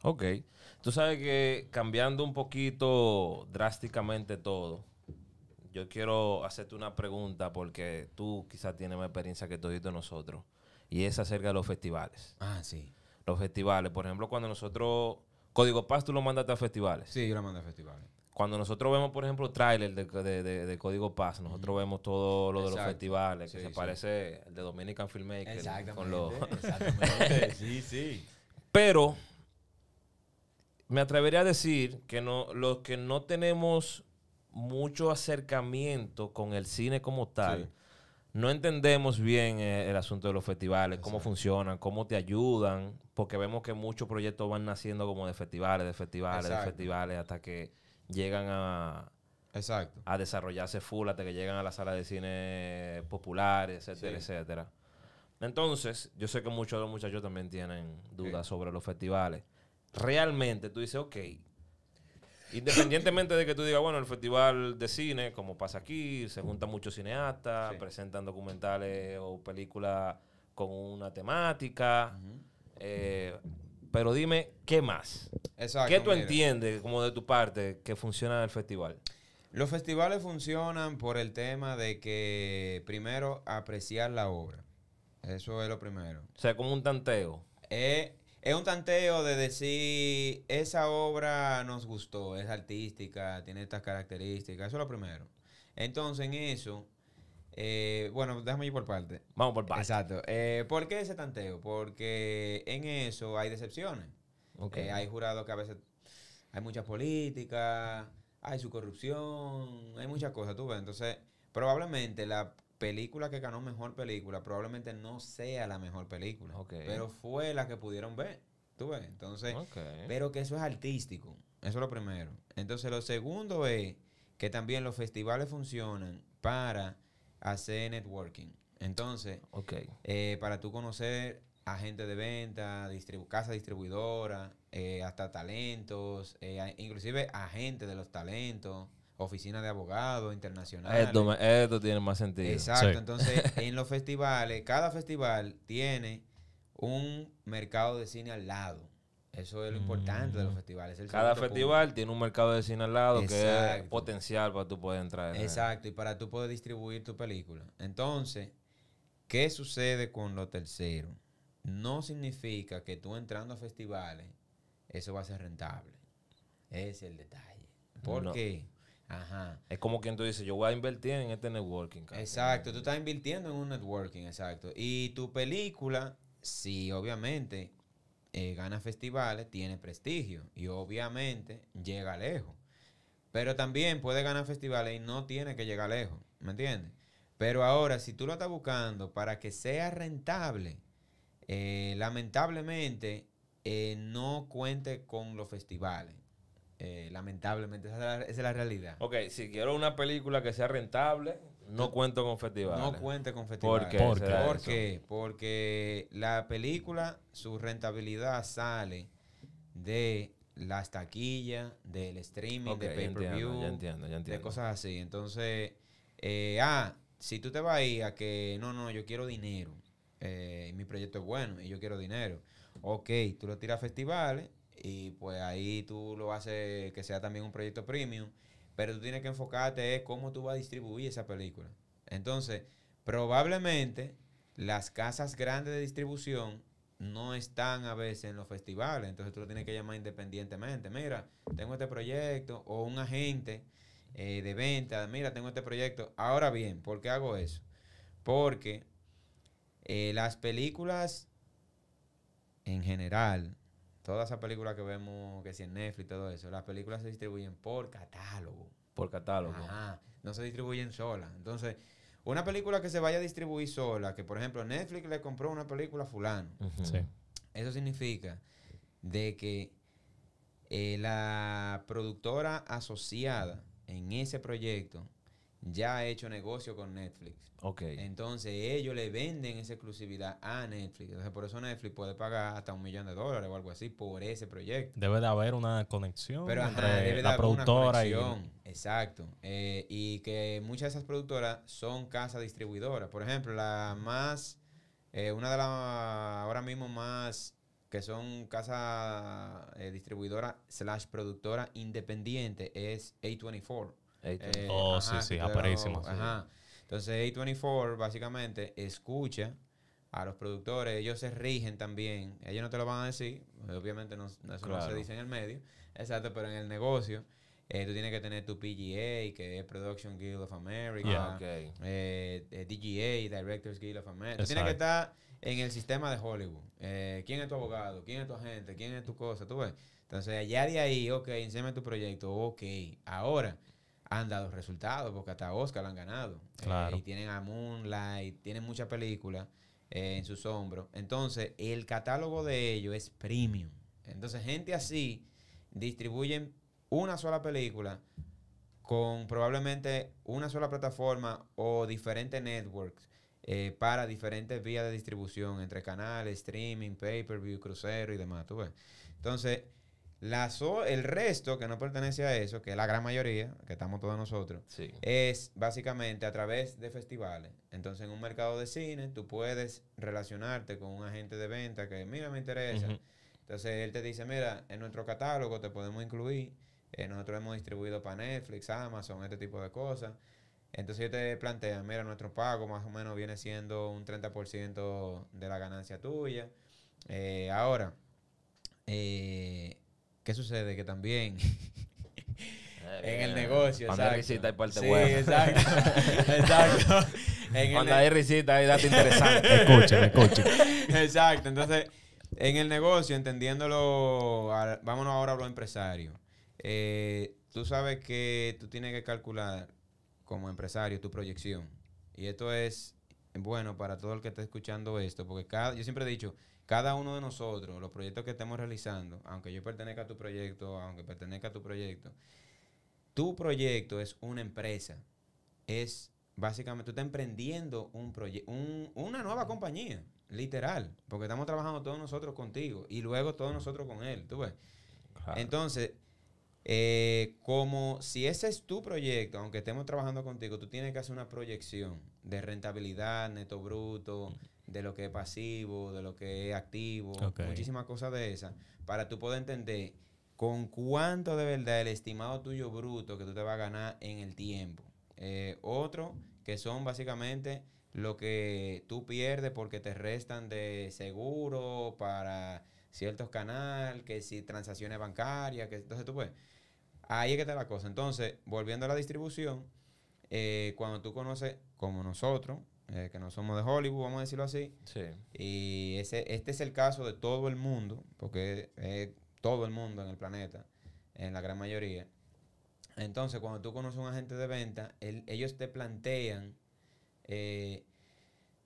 Ok. Tú sabes que cambiando un poquito drásticamente todo, yo quiero hacerte una pregunta porque tú quizás tienes más experiencia que todos nosotros, y es acerca de los festivales. Ah, sí. Los festivales, por ejemplo, cuando nosotros... Código Paz, tú lo mandaste a festivales. Sí, yo lo mandé a festivales cuando nosotros vemos, por ejemplo, tráiler de, Código Paz, nosotros vemos todo lo de los festivales, que se parece el de Dominican Filmmaker. Exactamente. Con los... Exactamente. sí, sí. Pero me atrevería a decir que no, los que no tenemos mucho acercamiento con el cine como tal, no entendemos bien eh, el, asunto de los festivales, cómo funcionan, cómo te ayudan, porque vemos que muchos proyectos van naciendo como de festivales, de festivales, de festivales, hasta que llegan a, a desarrollarse full hasta que llegan a la sala de cine populares, etcétera, etcétera. Entonces, yo sé que muchos de los muchachos también tienen dudas sobre los festivales. Realmente, tú dices, ok, independientemente de que tú digas, bueno, el festival de cine, como pasa aquí, se juntan muchos cineastas, presentan documentales o películas con una temática. eh, pero dime qué más. ¿Qué tú entiendes como de tu parte que funciona el festival? Los festivales funcionan por el tema de que primero apreciar la obra. Eso es lo primero. O sea, como un tanteo. Es, eh, es un tanteo de decir, esa obra nos gustó, es artística, tiene estas características. Eso es lo primero. Entonces, en eso, eh, bueno, déjame ir por parte. Vamos por parte. Exacto. Eh, ¿Por qué ese tanteo? Porque en eso hay decepciones. Eh, hay jurados que a veces hay mucha política, hay su corrupción, hay muchas cosas, tú ves. Entonces, probablemente la película que ganó mejor película probablemente no sea la mejor película, pero fue la que pudieron ver, tú ves. Entonces, pero que eso es artístico, eso es lo primero. Entonces, lo segundo es que también los festivales funcionan para hacer networking. Entonces, eh, para tú conocer agentes de venta, casa distribuidora, eh, hasta talentos, eh, inclusive agentes de los talentos, oficinas de abogados internacionales. Esto, tiene más sentido. Exacto, entonces en los festivales, cada festival tiene un mercado de cine al lado. Eso es lo importante de los mm. festivales. Cada festival tiene un mercado de cine al lado que es potencial para tú poder entrar. En Exacto, y para tú poder distribuir tu película. Entonces, ¿qué sucede con lo tercero? No significa que tú entrando a festivales, eso va a ser rentable. Ese es el detalle. ¿Por qué? Ajá. Es como quien tú dices, yo voy a invertir en este networking. Exacto, tú estás invirtiendo en un networking, exacto. Y tu película, sí, obviamente, eh, gana festivales, tiene prestigio y obviamente llega lejos. Pero también puede ganar festivales y no tiene que llegar lejos, ¿me entiendes? Pero ahora, si tú lo estás buscando para que sea rentable, eh, lamentablemente eh, no cuente con los festivales. lamentablemente, es, la, esa es, la, realidad. Ok, si quiero una película que sea rentable, no cuento con festivales. No cuente con festivales. ¿Por qué? Porque, porque la película, su rentabilidad sale de las taquillas, del streaming, de pay-per-view. De cosas así. Entonces, eh, ah, si tú te vas ahí a que, no, no, yo quiero dinero. Eh, mi proyecto es bueno y yo quiero dinero. Ok, tú lo tiras a festivales y pues ahí tú lo haces que sea también un proyecto premium pero tú tienes que enfocarte en cómo tú vas a distribuir esa película. Entonces, probablemente las casas grandes de distribución no están a veces en los festivales, entonces tú lo tienes que llamar independientemente. Mira, tengo este proyecto o un agente eh, de venta, mira, tengo este proyecto. Ahora bien, ¿por qué hago eso? Porque eh, las películas en general, Todas esas películas que vemos, que si en Netflix y todo eso, las películas se distribuyen por catálogo. Por catálogo. Ajá, no se distribuyen solas. Entonces, una película que se vaya a distribuir sola, que por ejemplo Netflix le compró una película a fulano. Eso significa de que eh, la productora asociada en ese proyecto ya ha hecho negocio con Netflix. Ok. Entonces ellos le venden esa exclusividad a Netflix. Entonces por eso Netflix puede pagar hasta un millón de dólares o algo así por ese proyecto. Debe de haber una conexión entre la productora y... Exacto. Eh, y que muchas de esas productoras son casas distribuidoras. Por ejemplo, la más... Eh, una de las ahora mismo más que son casa eh, distribuidora distribuidoras slash productora independiente es A24. Eh, oh, sí, sí, Aparecimos. Ajá. Entonces, A24 básicamente escucha a los productores, ellos se rigen también, ellos no te lo van a decir, pues, obviamente no, no se dice en el medio, exacto, pero en el negocio. Eh, tú tienes que tener tu PGA, que es Production Guild of America, eh, DGA, Directors Guild of America. Tú tienes que estar en el sistema de Hollywood. ¿Quién es tu abogado? ¿Quién es tu agente? ¿Quién es tu cosa? ¿Tú ves? Entonces, allá de ahí, ok, enséñame tu proyecto, ok. Ahora, han dado resultados, porque hasta Oscar lo han ganado. Eh, claro. y tienen a Moonlight, tienen muchas películas eh, en sus hombros. Entonces, el catálogo de ellos es premium. Entonces, gente así distribuyen una sola película con probablemente una sola plataforma o diferentes networks eh, para diferentes vías de distribución entre canales, streaming, pay-per-view, crucero y demás. Entonces, el resto que no pertenece a eso, que es la gran mayoría, que estamos todos nosotros, es básicamente a través de festivales. Entonces, en un mercado de cine, tú puedes relacionarte con un agente de venta que, mira, me interesa. Entonces, él te dice, mira, en nuestro catálogo te podemos incluir. Eh, nosotros hemos distribuido para Netflix, Amazon, este tipo de cosas. Entonces, yo te plantea, mira, nuestro pago más o menos viene siendo un 30% de la ganancia tuya. Eh, ahora, eh, ¿Qué sucede? Que también en el eh, negocio. Cuando hay risita hay parte sí, buena. Exacto. exacto. Cuando hay risita hay dato interesante. Escucha, escucha. Exacto. Entonces, en el negocio, entendiéndolo, vámonos ahora a los empresarios. Eh, tú sabes que tú tienes que calcular como empresario tu proyección. Y esto es bueno para todo el que está escuchando esto, porque cada, yo siempre he dicho, cada uno de nosotros, los proyectos que estemos realizando, aunque yo pertenezca a tu proyecto, aunque pertenezca a tu proyecto, tu proyecto es una empresa. Es básicamente, tú estás emprendiendo un un, una nueva compañía, literal, porque estamos trabajando todos nosotros contigo y luego todos nosotros con él, Entonces, eh, como si ese es tu proyecto, aunque estemos trabajando contigo, tú tienes que hacer una proyección de rentabilidad, neto bruto de lo que es pasivo, de lo que es activo, muchísimas cosas de esas, para tú poder entender con cuánto de verdad el estimado tuyo bruto que tú te vas a ganar en el tiempo. Eh, otro que son básicamente lo que tú pierdes porque te restan de seguro para ciertos canales, que si transacciones bancarias, que entonces tú puedes. Ahí es que está la cosa. Entonces, volviendo a la distribución, eh, cuando tú conoces, como nosotros, eh, que no somos de Hollywood, vamos a decirlo así. Sí. Y ese, este es el caso de todo el mundo, porque es todo el mundo en el planeta, en la gran mayoría. Entonces, cuando tú conoces a un agente de venta, ellos te plantean, eh,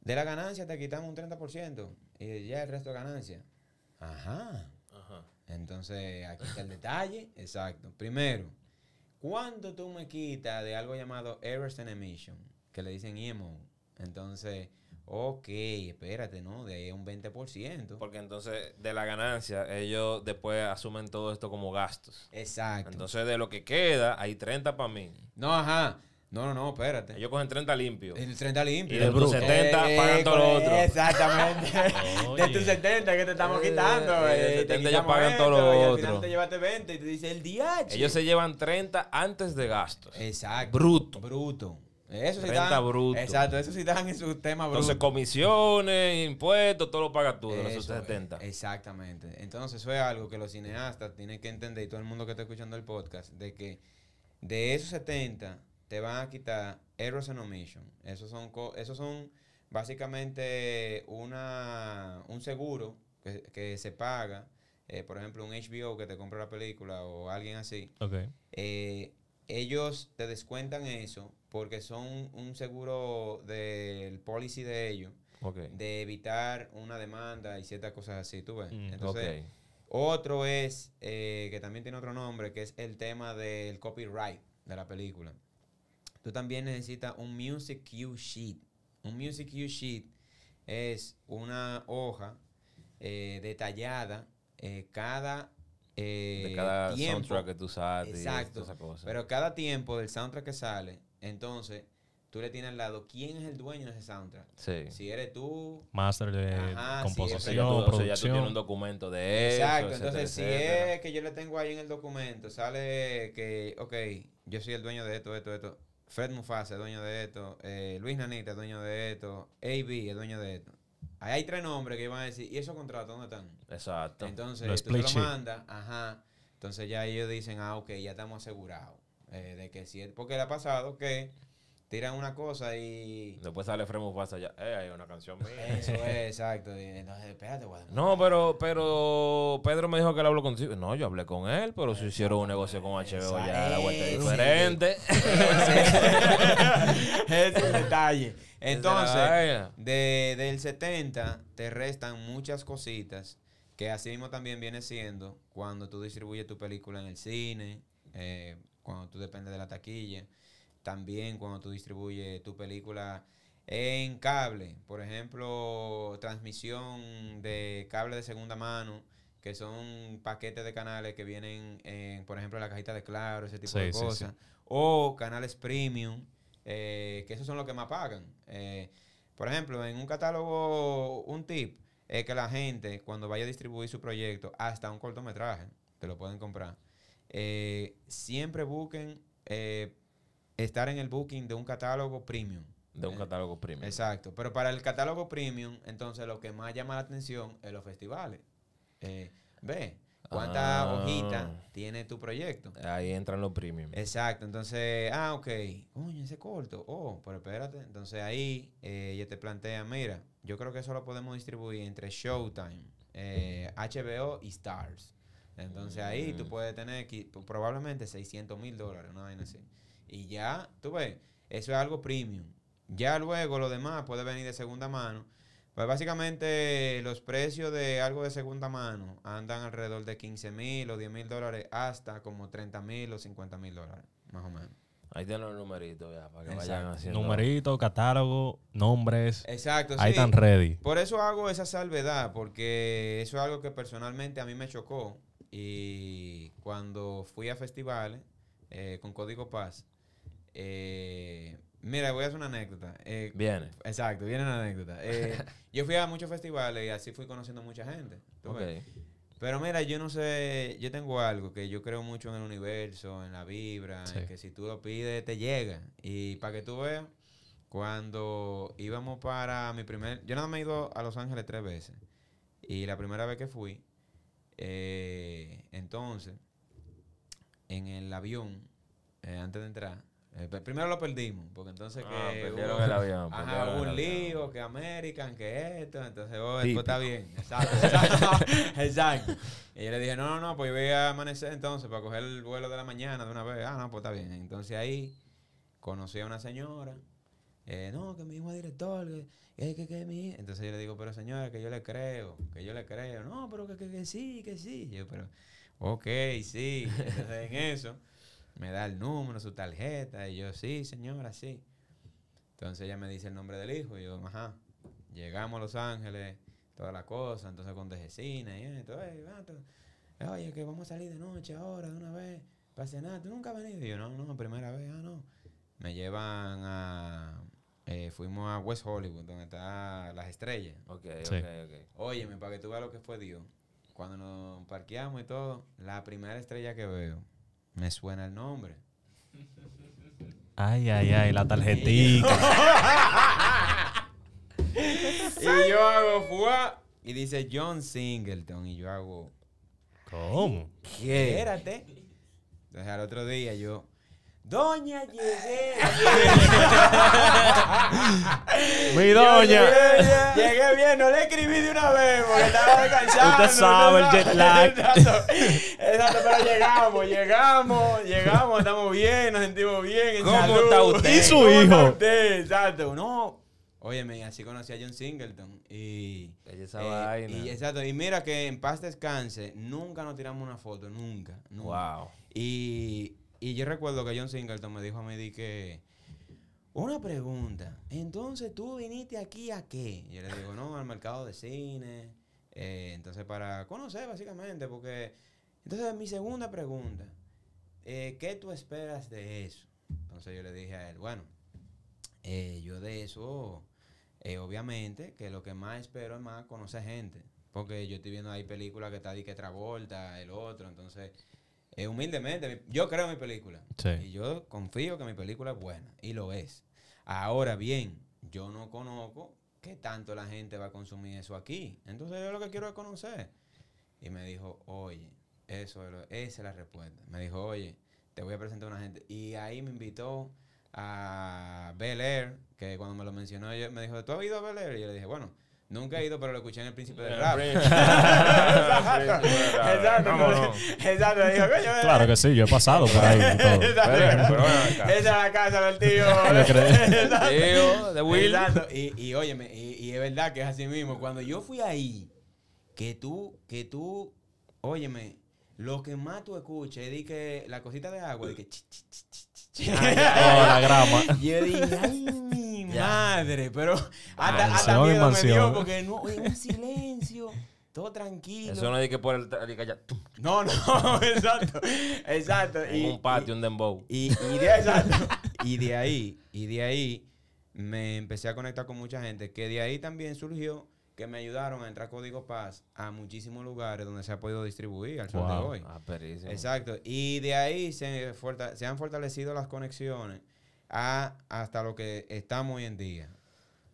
de la ganancia te quitamos un 30% y ya el resto de ganancia. Ajá. Ajá. Entonces, aquí está el detalle. Exacto. Primero, ¿cuánto tú me quitas de algo llamado Errors Emission? Que le dicen IMO. E entonces, ok, espérate, ¿no? De ahí un 20%. Porque entonces de la ganancia ellos después asumen todo esto como gastos. Exacto. Entonces de lo que queda hay 30 para mí. No, ajá. No, no, no, espérate. Ellos cogen 30 limpios. El 30 limpios. Y de 70 eh, pagan eh, todo lo eh, otro. Exactamente. de tus 70 que te estamos eh, quitando. Eh, de 70 ellos pagan todos todo lo y Al final te llevaste 20 y te dice el día. Ellos se llevan 30 antes de gastos. Exacto. Bruto. Bruto. Eso sí dan, Exacto, eso sí dan en sus temas brutos. Entonces, comisiones, impuestos, todo lo pagas tú de esos 70. Eh, exactamente. Entonces, eso es algo que los cineastas tienen que entender y todo el mundo que está escuchando el podcast, de que de esos 70 te van a quitar errors and omission. Esos son, esos son básicamente una, un seguro que, se paga. Eh, por ejemplo, un HBO que te compra la película o alguien así. Okay. Eh, ellos te descuentan eso porque son un seguro del policy de ellos, de evitar una demanda y ciertas cosas así, tú ves. Mm, Entonces, otro es, eh, que también tiene otro nombre, que es el tema del copyright de la película. Tú también necesitas un Music Cue Sheet. Un Music Cue Sheet es una hoja eh, detallada eh, cada de cada soundtrack que tú sales. Exacto. Pero cada tiempo del soundtrack que sale entonces, tú le tienes al lado quién es el dueño de ese soundtrack. Si eres tú. Master de composición, si ya tú tienes un documento de eso. Exacto. Entonces, si es que yo le tengo ahí en el documento, sale que, ok, yo soy el dueño de esto, esto, esto. Fred Mufasa es dueño de esto. Eh, Luis Nanita es dueño de esto. AB es dueño de esto. Ahí hay tres nombres que iban a decir, ¿y esos contratos dónde están? Exacto. Entonces, lo tú te lo mandas, ajá. Entonces ya ellos dicen, ah, ok, ya estamos asegurados. Eh, de que si, porque le ha pasado que tiran una cosa y. Después sale Fremo pasa ya. Eh, hay una canción mía. Eso es, exacto. No, pero, pero Pedro me dijo que él habló contigo. No, yo hablé con él, pero si hicieron un negocio con HBO ya la vuelta es diferente. Ese es detalle. Entonces, de, del 70 te restan muchas cositas que así mismo también viene siendo cuando tú distribuyes tu película en el cine. Eh, cuando tú dependes de la taquilla, también cuando tú distribuyes tu película en cable, por ejemplo, transmisión de cable de segunda mano, que son paquetes de canales que vienen, por ejemplo, en la cajita de Claro, ese tipo de cosas, o canales premium, eh, que esos son los que más pagan. Eh, por ejemplo, en un catálogo, un tip es que la gente, cuando vaya a distribuir su proyecto, hasta un cortometraje, te lo pueden comprar. Eh, siempre busquen eh, estar en el booking de un catálogo premium. De un eh, catálogo premium. Exacto. Pero para el catálogo premium, entonces lo que más llama la atención es los festivales. ve, ¿Cuántas ah. hojitas tiene tu proyecto? Ahí entran los premium. Exacto. Entonces, ah, ok. Coño, ese corto. Oh, pero espérate. Entonces ahí ya te plantea, mira, yo creo que eso lo podemos distribuir entre Showtime, HBO y Stars. Entonces ahí tú mm. puedes tener pues, probablemente 600 mil dólares, una vaina así. Y ya, tú ves, eso es algo premium. Ya luego lo demás puede venir de segunda mano. Pues básicamente los precios de algo de segunda mano andan alrededor de 15 mil o 10 mil dólares hasta como 30 mil o 50 mil dólares, más o menos. Ahí tienen los numeritos ya, para que vayan haciendo. Numerito, catálogo, nombres. Exacto, Ahí están ready. Por eso hago esa salvedad, porque eso es algo que personalmente a mí me chocó y cuando fui a festivales eh, con Código Paz, eh, mira, voy a hacer una anécdota. Eh, viene. Exacto, viene una anécdota. yo fui a muchos festivales y así fui conociendo mucha gente. Pero mira, yo no sé, yo tengo algo que yo creo mucho en el universo, en la vibra, en que si tú lo pides te llega. Y para que tú veas, cuando íbamos para mi primer, yo nada más he ido a Los Ángeles tres veces. Y la primera vez que fui, eh, entonces, en el avión, eh, antes de entrar, eh, primero lo perdimos, porque entonces ah, que, el avión, ajá, un lío, que American, que esto, entonces oh, está bien. Exacto, exacto, exacto. Y yo le dije, no, no, no, pues yo voy a amanecer entonces para coger el vuelo de la mañana de una vez. Ah, no, pues está bien. Entonces ahí conocí a una señora eh, no, que mi hijo director, que, Entonces yo le digo, pero señora, que yo le creo, que yo le creo, no, pero que, que, sí, que sí. Yo, pero, ok, sí. en eso, me da el número, su tarjeta, y yo, sí, señora, sí. Entonces ella me dice el nombre del hijo, y yo, ajá, llegamos a Los Ángeles, toda la cosa, entonces con Dejecina y entonces oye, que vamos a salir de noche ahora, de una vez, para cenar, ¿tú nunca has venido? Y yo, no, no, primera vez, ah, no. Me llevan a, eh, fuimos a West Hollywood, donde están las estrellas. Ok, ok, ok. Óyeme, para que tú veas lo que fue Dios. Cuando nos parqueamos y todo, la primera estrella que veo, me suena el nombre. Ay, ay, ay, la tarjetita. y yo hago ¿fua? y dice John Singleton y yo hago ¿Cómo? ¿Qué? Espérate. Entonces al otro día yo Doña llegué. Mi doña. Llegué, bien, no le escribí de una vez porque estaba descansando. Usted sabe el jet lag. Exacto, pero llegamos, llegamos, llegamos, estamos bien, nos sentimos bien. ¿Cómo está usted? ¿Y su hijo? Está usted? Exacto, no. Óyeme, así conocí a John Singleton. Y, esa eh, vaina. y exacto, y mira que en paz descanse, nunca nos tiramos una foto, nunca. nunca. Wow. Y y yo recuerdo que John Singleton me dijo a mí di que... Una pregunta. Entonces, ¿tú viniste aquí a qué? Yo le digo, no, al mercado de cine. Eh, entonces, para conocer, básicamente, porque... Entonces, mi segunda pregunta. Eh, ¿Qué tú esperas de eso? Entonces, yo le dije a él, bueno, eh, yo de eso, obviamente, que lo que más espero es más conocer gente. Porque yo estoy viendo ahí películas que está de que Travolta, el otro. Entonces, eh, humildemente, yo creo mi película. Y yo confío que mi película es buena. Y lo es. Ahora bien, yo no conozco qué tanto la gente va a consumir eso aquí. Entonces yo lo que quiero es conocer. Y me dijo, oye, eso es esa es la respuesta. Me dijo, oye, te voy a presentar a una gente. Y ahí me invitó a Bel Air, que cuando me lo mencionó, me dijo, ¿tú has ido a Bel Air? Y yo le dije, bueno, Nunca he ido, pero lo escuché en El Príncipe del Rap. exacto. Exacto. claro eh. que sí, yo he pasado por ahí. Todo. Esa es la casa del tío. tío eh. de Will. Exacto. Y, y óyeme, y, es verdad que es así mismo. Cuando yo fui ahí, que tú, que tú, óyeme, lo que más tú escuchas di que la cosita de agua, di que... Ch, ch, ch, ch, ch. la grama. Yo dije, ay, madre, pero hasta, hasta miedo me dio porque no, en un silencio, todo tranquilo. Eso no es que por el No, no, exacto. Exacto. y, un patio, un dembow. Y, de, ahí, y de ahí me empecé a conectar con mucha gente, que de ahí también surgió que me ayudaron a entrar Código Paz a muchísimos lugares donde se ha podido distribuir al sol de hoy. Ah, Exacto. Y de ahí se han fortalecido las conexiones a hasta lo que estamos hoy en día.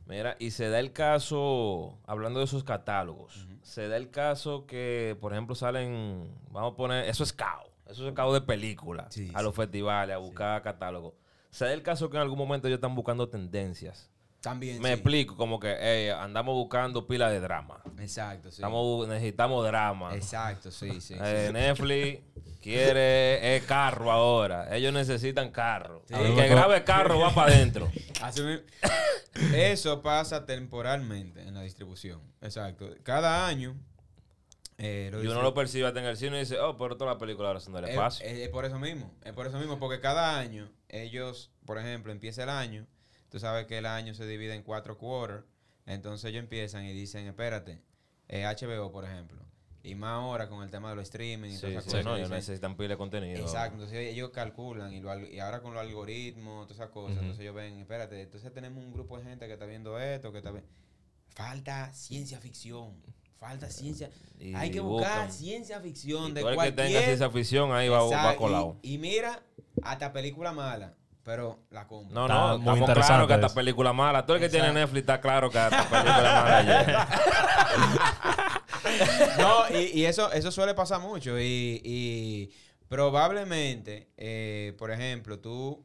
Mira, y se da el caso, hablando de esos catálogos, se da el caso que, por ejemplo, salen, vamos a poner, eso es caos, eso es caos de películas a los festivales, a buscar catálogos. Se da el caso que en algún momento ellos están buscando tendencias. Me explico, como que andamos buscando pila de drama. Exacto, sí. necesitamos drama. Exacto, sí, sí. Eh, Netflix quiere carro ahora. Ellos necesitan carro. El que grabe carro va para adentro. Eso pasa temporalmente en la distribución. Exacto. Cada año. Eh, y uno lo percibe hasta en el cine y dice, oh, pero toda la película ahora son del espacio. es por eso mismo. Es por eso mismo, porque cada año ellos, por ejemplo, empieza el año Tú sabes que el año se divide en cuatro quarters. Entonces ellos empiezan y dicen, espérate, HBO, eh, por ejemplo. Y más ahora con el tema de los streaming. Y todas esas cosas, no, necesitan pile contenido. Exacto, entonces ellos calculan y, ahora con los algoritmos, todas esas cosas, entonces ellos ven, espérate, entonces tenemos un grupo de gente que está viendo esto, que está Falta ciencia ficción. Falta ciencia. Hay que buscar ciencia ficción de y mira, hasta película mala. Pero la compra. No, no, está estamos que esta película película mala. Todo el que tiene Netflix está claro que esta película mala. no, y, y, eso, eso suele pasar mucho. Y, y probablemente, eh, por ejemplo, tú,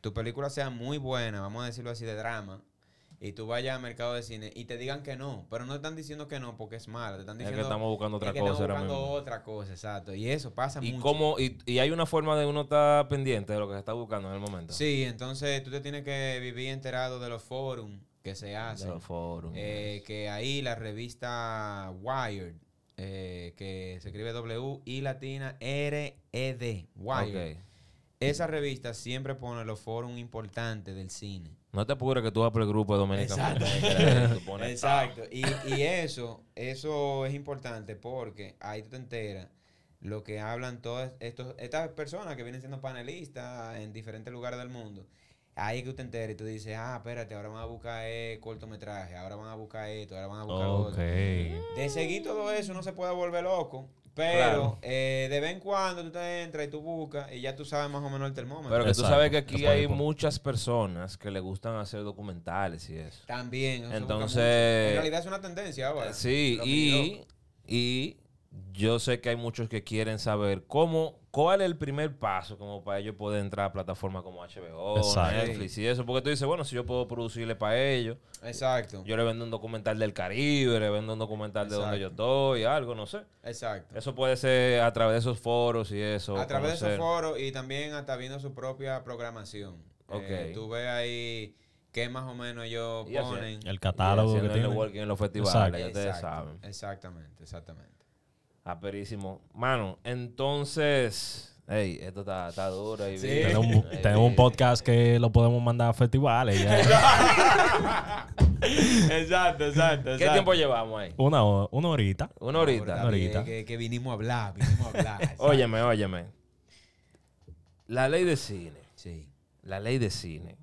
tu película sea muy buena, vamos a decirlo así, de drama, y tú vayas al mercado de cine y te digan que no, pero no te están diciendo que no porque es malo, te están diciendo que estamos buscando otra cosa. Estamos buscando otra cosa, exacto. Y eso pasa ¿Y y, hay una forma de uno estar pendiente de lo que se está buscando en el momento. Sí, entonces tú te tienes que vivir enterado de los foros que se hacen. De los eh, que ahí la revista Wired, eh, que se escribe W y latina R E D, Wired. Esa revista siempre pone los foros importantes del cine. No te apures que tú vas por el grupo de Dominica. Exacto. Exacto. Y, eso, eso es importante porque ahí tú te enteras lo que hablan todas estos, estas personas que vienen siendo panelistas en diferentes lugares del mundo. Ahí que tú te enteras y tú dices, ah, espérate, ahora van a buscar eh, cortometraje, ahora van a buscar esto, ahora van a buscar otro. De seguir todo eso, no se puede volver loco. Pero eh, de vez en cuando tú te entras y tú buscas y ya tú sabes más o menos el termómetro. Pero que tú sabes que aquí hay muchas personas que le gustan hacer documentales y eso. También. Entonces. En realidad es una tendencia ahora. Sí, y yo sé que hay muchos que quieren saber cómo, cuál es el primer paso como para ellos poder entrar a plataformas como HBO, Netflix y eso. Porque tú dices, bueno, si yo puedo producirle para ellos. Exacto. Yo le vendo un documental del Caribe, le vendo un documental de donde yo estoy, algo, no sé. Exacto. Eso puede ser a través de esos foros y eso. A través de esos foros y también hasta viendo su propia programación. Ok. Eh, tú ves ahí qué más o menos ellos ponen. El catálogo que tienen. En los festivales, ya saben. Exactamente, exactamente. Ah, Mano, entonces. Ey, esto está, está duro. y Tenemos, un, podcast que lo podemos mandar a festivales. exacto, exacto, ¿Qué tiempo llevamos ahí? Una, una horita. Una horita. Una horita. Que, vinimos a hablar, vinimos a hablar. óyeme, óyeme. La ley de cine. Sí. La ley de cine.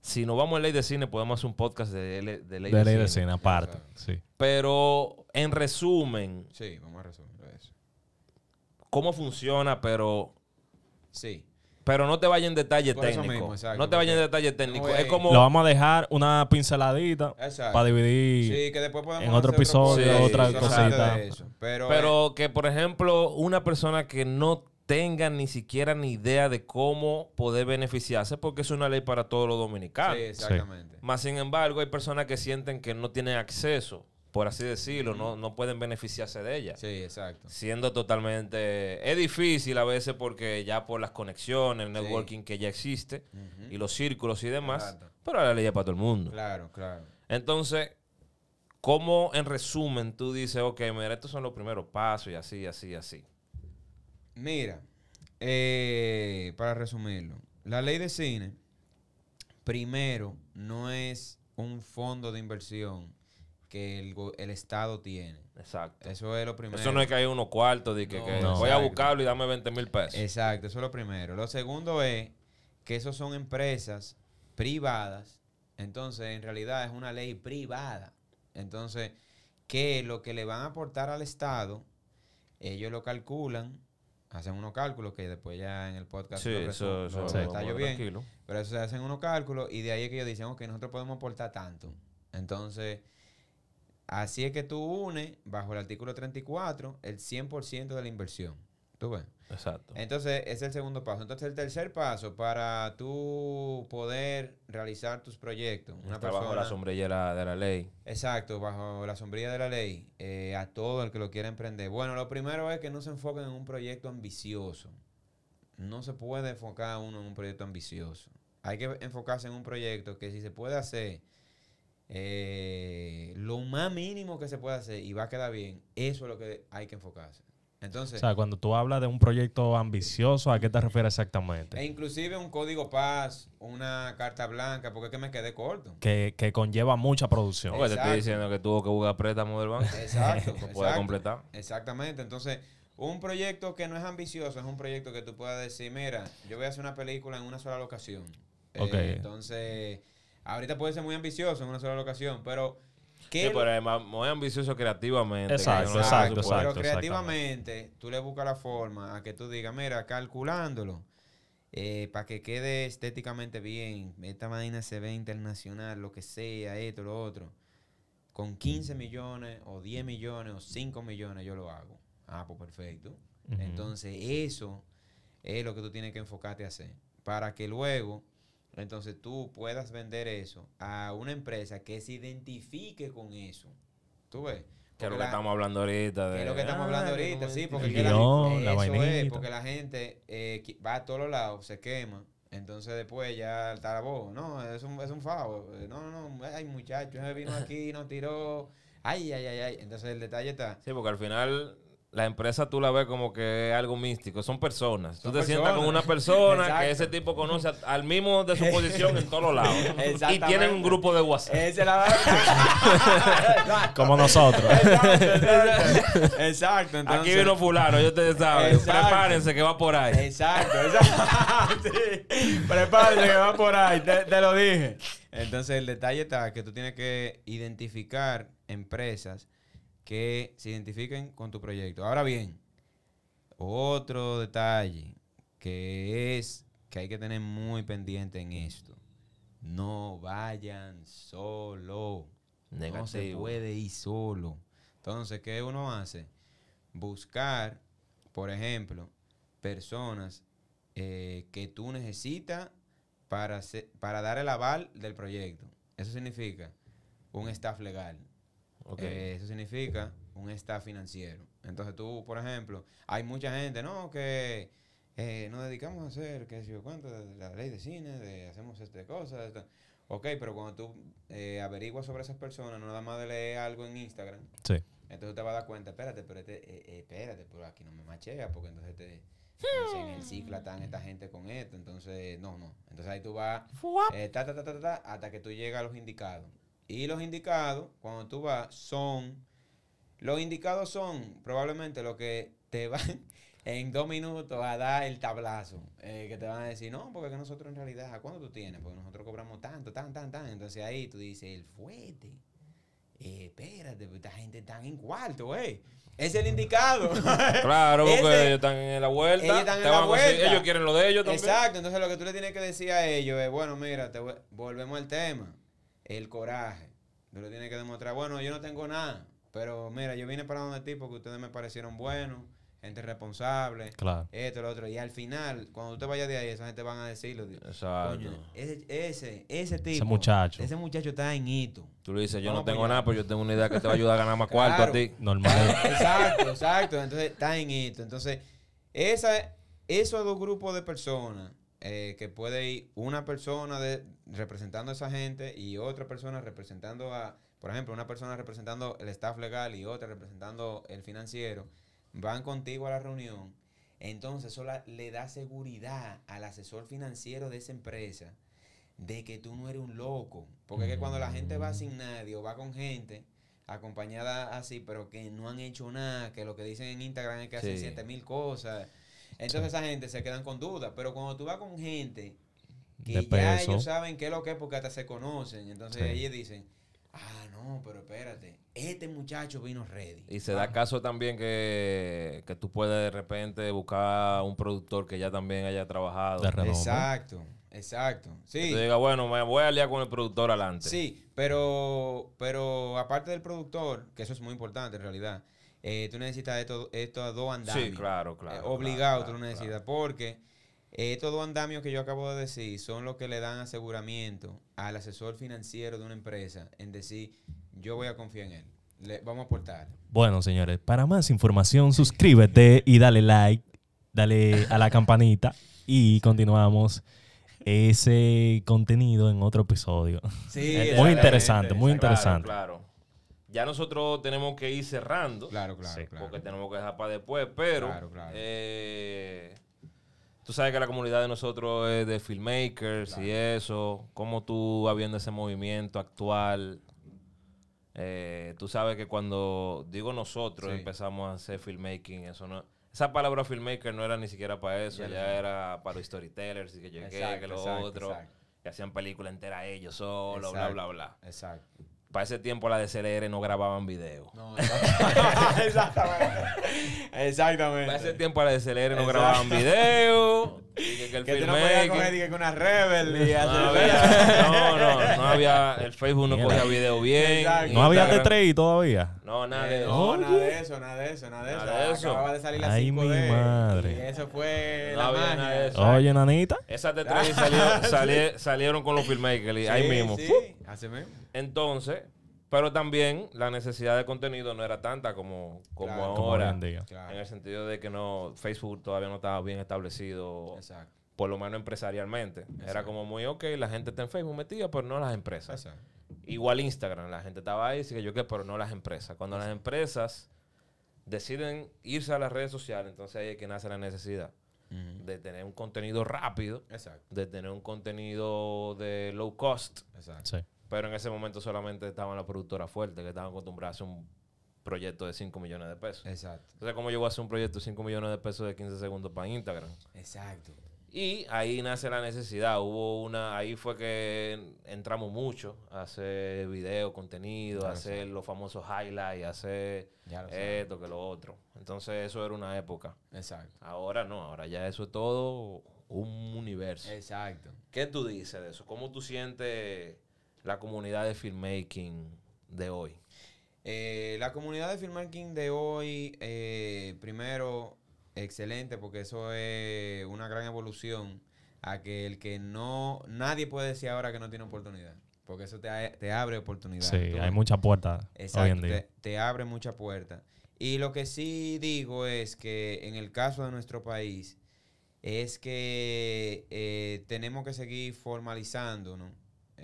Si nos vamos a ley de cine, podemos hacer un podcast de, ley de, de ley de cine, aparte. Sí. Pero en resumen. Sí, vamos a resumir eso. ¿Cómo funciona, pero. Sí. Pero no te vayas en detalle técnico. no te vayas en detalle técnico. es como. Lo vamos a dejar una pinceladita para dividir. en otro episodio, otra cosita. Pero, que, por ejemplo, una persona que no tenga ni siquiera ni idea de cómo poder beneficiarse, porque es una ley para todos los dominicanos. Sí, exactamente. Más sin embargo, hay personas que sienten que no tienen acceso por así decirlo, no, pueden beneficiarse de ella. Sí, exacto. Siendo totalmente... Es difícil a veces porque ya por las conexiones, el networking que ya existe y los círculos y demás, pero la ley es para todo el mundo. Claro, claro. Entonces, ¿cómo en resumen tú dices, ok, mira, estos son los primeros pasos y así, así, así? Mira, eh, para resumirlo, la ley de cine, primero, no es un fondo de inversión que el, Estado tiene. Exacto. Eso es lo primero. Eso no es que hay unos cuartos de que, voy a buscarlo y dame 20 mil pesos. Exacto, eso es lo primero. Lo segundo es que esos son empresas privadas. Entonces, en realidad es una ley privada. Entonces, que lo que le van a aportar al Estado, ellos lo calculan, hacen unos cálculos que después ya en el podcast sí, eso, bien. Pero eso se hacen unos cálculos y de ahí es que ellos dicen, que nosotros podemos aportar tanto. Entonces, Así es que tú unes, bajo el artículo 34, el 100% de la inversión. ¿Tú ves? Exacto. Entonces, ese es el segundo paso. Entonces, el tercer paso para tú poder realizar tus proyectos. Una bajo la sombrilla de la ley. Exacto, bajo la sombrilla de la ley. Eh, a todo el que lo quiera emprender. Bueno, lo primero es que no se enfoquen en un proyecto ambicioso. No se puede enfocar uno en un proyecto ambicioso. Hay que enfocarse en un proyecto que si se puede hacer eh, lo más mínimo que se puede hacer y va a quedar bien, eso es lo que hay que enfocarse. Entonces, o sea, cuando tú hablas de un proyecto ambicioso, ¿a qué te refieres exactamente? E inclusive un código paz, una carta blanca, porque es que me quedé corto. Que, conlleva mucha producción. Porque te estoy diciendo que tuvo que buscar preta del banco. Exacto. Para completar. Exactamente. Entonces, un proyecto que no es ambicioso es un proyecto que tú puedas decir, mira, yo voy a hacer una película en una sola locación. Ok. Eh, entonces Ahorita puede ser muy ambicioso en una sola locación, pero... ¿qué sí, pero además muy ambicioso creativamente. Exacto, exacto, exacto, Pero creativamente tú le buscas la forma a que tú digas, mira, calculándolo, eh, para que quede estéticamente bien, esta vaina se ve internacional, lo que sea, esto, lo otro. Con 15 millones o 10 millones o 5 millones yo lo hago. Ah, pues perfecto. Entonces eso es lo que tú tienes que enfocarte a hacer. Para que luego entonces tú puedas vender eso a una empresa que se identifique con eso. ¿Tú ves? Que es lo que estamos hablando ah, ahorita. que es lo que estamos hablando ahorita, sí. Porque, la, gente eh, va a todos lados, se quema. Entonces después ya está la voz. No, es un, es un favo. Eh, no, no, no. Ay, muchacho, vino aquí, nos tiró. Ay, ay, ay, ay. Entonces el detalle está. Sí, porque al final la empresa tú la ves como que es algo místico, son personas. tú te sientas con una persona que ese tipo conoce al mismo de su posición en todos lados. Y tienen un grupo de WhatsApp. la Como nosotros. Exacto, Aquí vino fulano, yo te saben. Prepárense que va por ahí. Exacto, exacto. Prepárense que va por ahí, te lo dije. Entonces el detalle está que tú tienes que identificar empresas que se identifiquen con tu proyecto. Ahora bien, otro detalle que es que hay que tener muy pendiente en esto. No vayan solo. No se puede ir solo. Entonces, ¿qué uno hace? Buscar, por ejemplo, personas eh, que tú necesitas para, para dar el aval del proyecto. Eso significa un staff legal Okay. Eh, eso significa un staff financiero. Entonces tú, por ejemplo, hay mucha gente, ¿no? Que eh, nos dedicamos a hacer, qué sé yo cuánto, la ley de cine, de hacemos este cosas. Ok, pero cuando tú eh, averiguas sobre esas personas, no nada más de leer algo en Instagram. Sí. Entonces te vas a dar cuenta, espérate, pero este, eh, espérate, pero aquí no me machea, porque entonces te... en el ciclo están esta gente con esto. Entonces, no, no. Entonces ahí tú vas hasta que tú llegas a los indicados. Y los indicados, cuando tú vas, son. Los indicados son probablemente los que te van en dos minutos a dar el tablazo. Eh, que te van a decir, no, porque nosotros en realidad, ¿a cuánto tú tienes? Porque nosotros cobramos tanto, tan, tan, tan. Entonces ahí tú dices, el fuerte. Eh, espérate, porque esta gente está en cuarto, güey. Eh". Es el indicado. claro, porque ellos están en la vuelta. Ellos, están en ellos quieren lo de ellos también. Exacto, entonces lo que tú le tienes que decir a ellos es, bueno, mira, volvemos al tema el coraje. Tú lo tiene que demostrar, bueno, yo no tengo nada, pero mira, yo vine para donde ti porque ustedes me parecieron buenos, gente responsable, claro. esto, lo otro. Y al final, cuando te vayas de ahí, esa gente van a decirlo. Exacto. ese, ese, ese tipo. Ese muchacho. Ese muchacho está en hito. Tú le dices, yo no tengo nada, pero pues yo tengo una idea que te va a ayudar a ganar más cuarto a ti. Normal. exacto, exacto. Entonces, está en hito. Entonces, esa, esos dos grupos de personas eh, que puede ir una persona de, representando a esa gente y otra persona representando a, por ejemplo, una persona representando el staff legal y otra representando el financiero, van contigo a la reunión. Entonces eso le da seguridad al asesor financiero de esa empresa de que tú no eres un loco. Porque es que cuando la gente va sin nadie o va con gente acompañada así, pero que no han hecho nada, que lo que dicen en Instagram es que hacen 7 mil cosas entonces esa gente se quedan con dudas. Pero cuando tú vas con gente que ya ellos saben qué es lo que es porque hasta se conocen, entonces ellos dicen, ah, no, pero espérate, este muchacho vino ready. Y se da caso también que, tú puedes de repente buscar un productor que ya también haya trabajado. Exacto. Exacto. Sí. tú bueno, me voy a liar con el productor adelante. Sí, pero, pero aparte del productor, que eso es muy importante en realidad, eh, tú necesitas estos dos andamios. Sí, claro, eh, claro. obligado tú necesitas porque eh, estos dos andamios que yo acabo de decir son los que le dan aseguramiento al asesor financiero de una empresa en decir, yo voy a confiar en él. Le, vamos a aportar. Bueno, señores, para más información suscríbete y dale like, dale a la campanita y continuamos ese contenido en otro episodio. Sí, muy interesante, muy interesante. claro ya nosotros tenemos que ir cerrando. Claro, claro, Porque tenemos que dejar para después, pero. Eh, tú sabes que la comunidad de nosotros es de filmmakers y eso. ¿Cómo tú habiendo ese movimiento actual? Eh, tú sabes que cuando digo nosotros empezamos a hacer filmmaking, eso no. Esa palabra filmmaker no era ni siquiera para eso, ya, era para los storytellers y que llegué, que lo otro, que hacían película entera ellos solo, bla, bla, bla. Exacto. Para ese tiempo la de CLR no grababan video. No, exactamente. exactamente. Para ese tiempo la de CLR no grababan video. que, el no podías coger que una rebel no, había, no, no, había. El Facebook no cogía video bien. No había T3 todavía. No, nada eh, de eso. No, nada de eso, nada de eso, nada de eso. Acababa de salir la 5D. mi madre. Y eso fue la magia. de eso. Oye, nanita. Esas T3 salió, salieron con los filmmakers ahí mismo. Sí, hace mismo. Entonces, pero también la necesidad de contenido no era tanta como, como ahora. En el sentido de que no, Facebook todavía no estaba bien establecido. Por lo menos empresarialmente. Era como muy, ok, la gente está en Facebook metida, pero no las empresas. Igual Instagram, la gente estaba ahí, sí que yo qué, pero no las empresas. Cuando las empresas deciden irse a las redes sociales, entonces ahí es que nace la necesidad de tener un contenido rápido, de tener un contenido de low cost, Exacto. Pero en ese momento solamente estaban las productoras fuertes que estaban acostumbradas a hacer un proyecto de 5 millones de pesos. Exacto. Entonces, ¿cómo yo voy a hacer un proyecto de 5 millones de pesos de 15 segundos para Instagram? Exacto. Y ahí nace la necesidad. Hubo una, ahí fue que entramos mucho a hacer video, contenido, hacer los famosos highlights, hacer esto, que lo otro. Entonces eso era una época. Exacto. Ahora no, ahora ya eso es todo un universo. Exacto. ¿Qué tú dices de eso? ¿Cómo tú sientes la comunidad de filmmaking de hoy? Eh, la comunidad de filmmaking de hoy, eh, primero, excelente, porque eso es una gran evolución a que el que no, nadie puede decir ahora que no tiene oportunidad. Porque eso te, abre oportunidades. Sí, hay muchas puertas. Exacto. Te, abre muchas puertas. Y lo que sí digo es que en el caso de nuestro país, es que eh, tenemos que seguir formalizando, ¿no?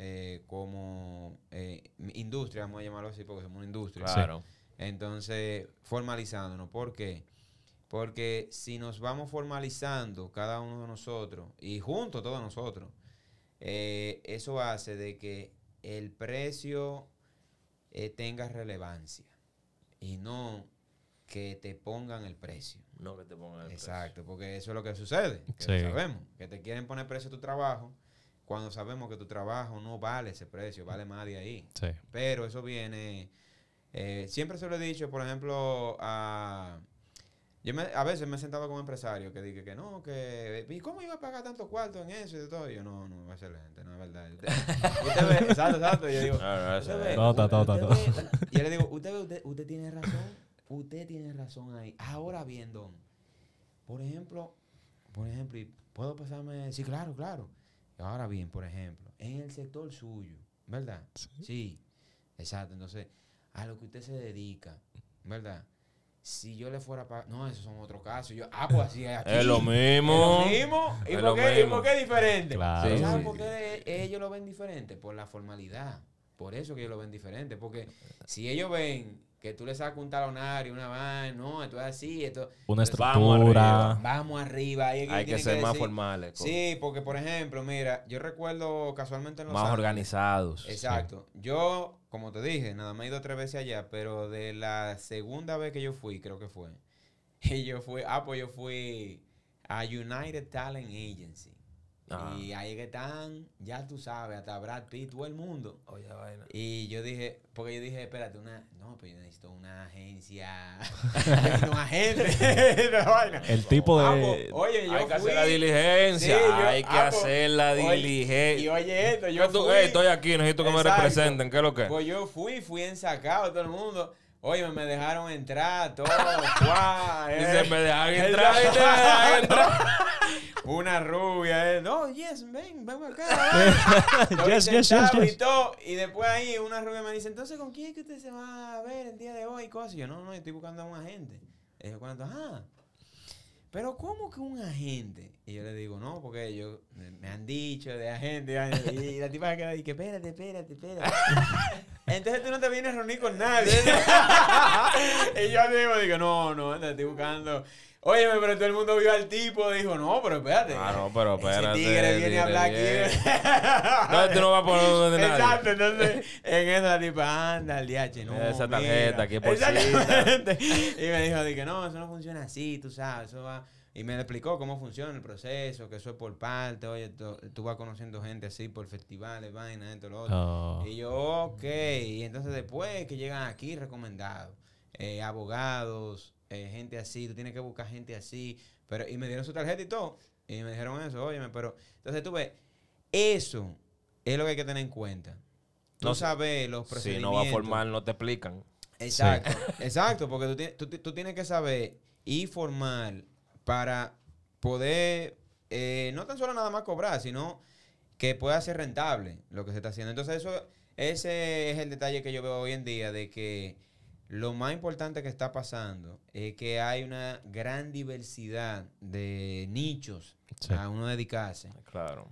Eh, como eh, industria, vamos a llamarlo así porque somos una industria. Claro. Entonces, formalizándonos. ¿Por qué? Porque si nos vamos formalizando cada uno de nosotros y juntos todos nosotros, eh, eso hace de que el precio tenga relevancia y no que te pongan el precio. No que te pongan el precio. Exacto, porque eso es lo que sucede, que sabemos, que te quieren poner precio a tu trabajo cuando sabemos que tu trabajo no vale ese precio, vale más de ahí. Pero eso viene... Eh, siempre se lo he dicho, por ejemplo, a... Yo a veces me he sentado con un empresario que dije que no, que... ¿Y cómo iba a pagar tanto cuarto en eso y todo? yo, no, no, gente, no es verdad. Usted, ve, salto, salto, Y yo digo... Tota, tota, tota. Y yo le digo, usted, usted, usted tiene razón, usted tiene razón ahí. Ahora viendo, por ejemplo, por ejemplo, y puedo pasarme... Sí, claro, claro. Ahora bien, por ejemplo, en el sector suyo, ¿verdad? Sí. Exacto. Entonces, a lo que usted se dedica, ¿verdad? Si yo le fuera para. No, esos son otros casos. Yo, ah, pues así es aquí. Es lo mismo. Es lo mismo. ¿Y, por, qué, es diferente? Claro. por qué ellos lo ven diferente? Por la formalidad. Por eso que ellos lo ven diferente. Porque si ellos ven que tú le sacas un talonario, una van, no, esto es así, esto... Una estructura. Vamos arriba. hay, que ser más formales. Sí, porque por ejemplo, mira, yo recuerdo casualmente en Más organizados. Exacto. Yo, como te dije, nada más he ido tres veces allá, pero de la segunda vez que yo fui, creo que fue. Y yo fui, ah, pues yo fui a United Talent Agency. Y ahí que están, ya tú sabes, hasta Brad Pitt, todo el mundo. Oye, vaina. Y yo dije, porque yo dije, espérate, una, no, pero yo necesito una agencia, necesito un agente. El tipo de... Ah, pues, oye, Hay que hacer la diligencia, hay que ah, pues, hacer la diligencia. y oye esto, yo eh, estoy aquí, necesito que me representen, ¿qué es lo que? Pues yo fui, fui ensacado todo el mundo. Oye, me dejaron entrar, todo. Dice, eh. me dejaron entrar, me Una rubia, eh. No, yes, ven, ven acá. yes, yes, yes, Y, todo, y después ahí una rubia me dice, entonces, ¿con quién es que usted se va a ver el día de hoy? Cosas. Y yo, no, no, yo estoy buscando a un agente. Y yo, cuando, ah, pero ¿cómo que un agente? Y yo le digo, no, porque ellos me han dicho de agente. Y la tipa queda y que espérate, espérate, espérate. Entonces tú no te vienes a reunir con nadie. y yo digo, digo, no, no, te estoy buscando. Oye, pero todo el mundo vio al tipo y dijo, no, pero espérate. Ah, no, pero espérate. Ese tigre viene a hablar aquí. no, tú no vas por donde nadie. Exacto, entonces, en esa tipa, anda, el DH, no. Esa tarjeta, qué Exactamente. y me dijo, dije, no, eso no funciona así, tú sabes, eso va... Y me explicó cómo funciona el proceso, que eso es por parte, oye, tú vas conociendo gente así por festivales, vainas, esto, lo otro. Oh. Y yo, ok. Y entonces después que llegan aquí recomendados, eh, abogados, eh, gente así, tú tienes que buscar gente así. Pero, y me dieron su tarjeta y todo. Y me dijeron eso, óyeme, pero. Entonces tú ves, eso es lo que hay que tener en cuenta. no, sabes los procedimientos. Si no va a formar, no te explican. Exacto, exacto, porque tú, tienes que saber y formar para poder, eh, no tan solo nada más cobrar, sino que pueda ser rentable lo que se está haciendo. Entonces, eso ese es el detalle que yo veo hoy en día de que lo más importante que está pasando es que hay una gran diversidad de nichos a uno dedicarse. Claro.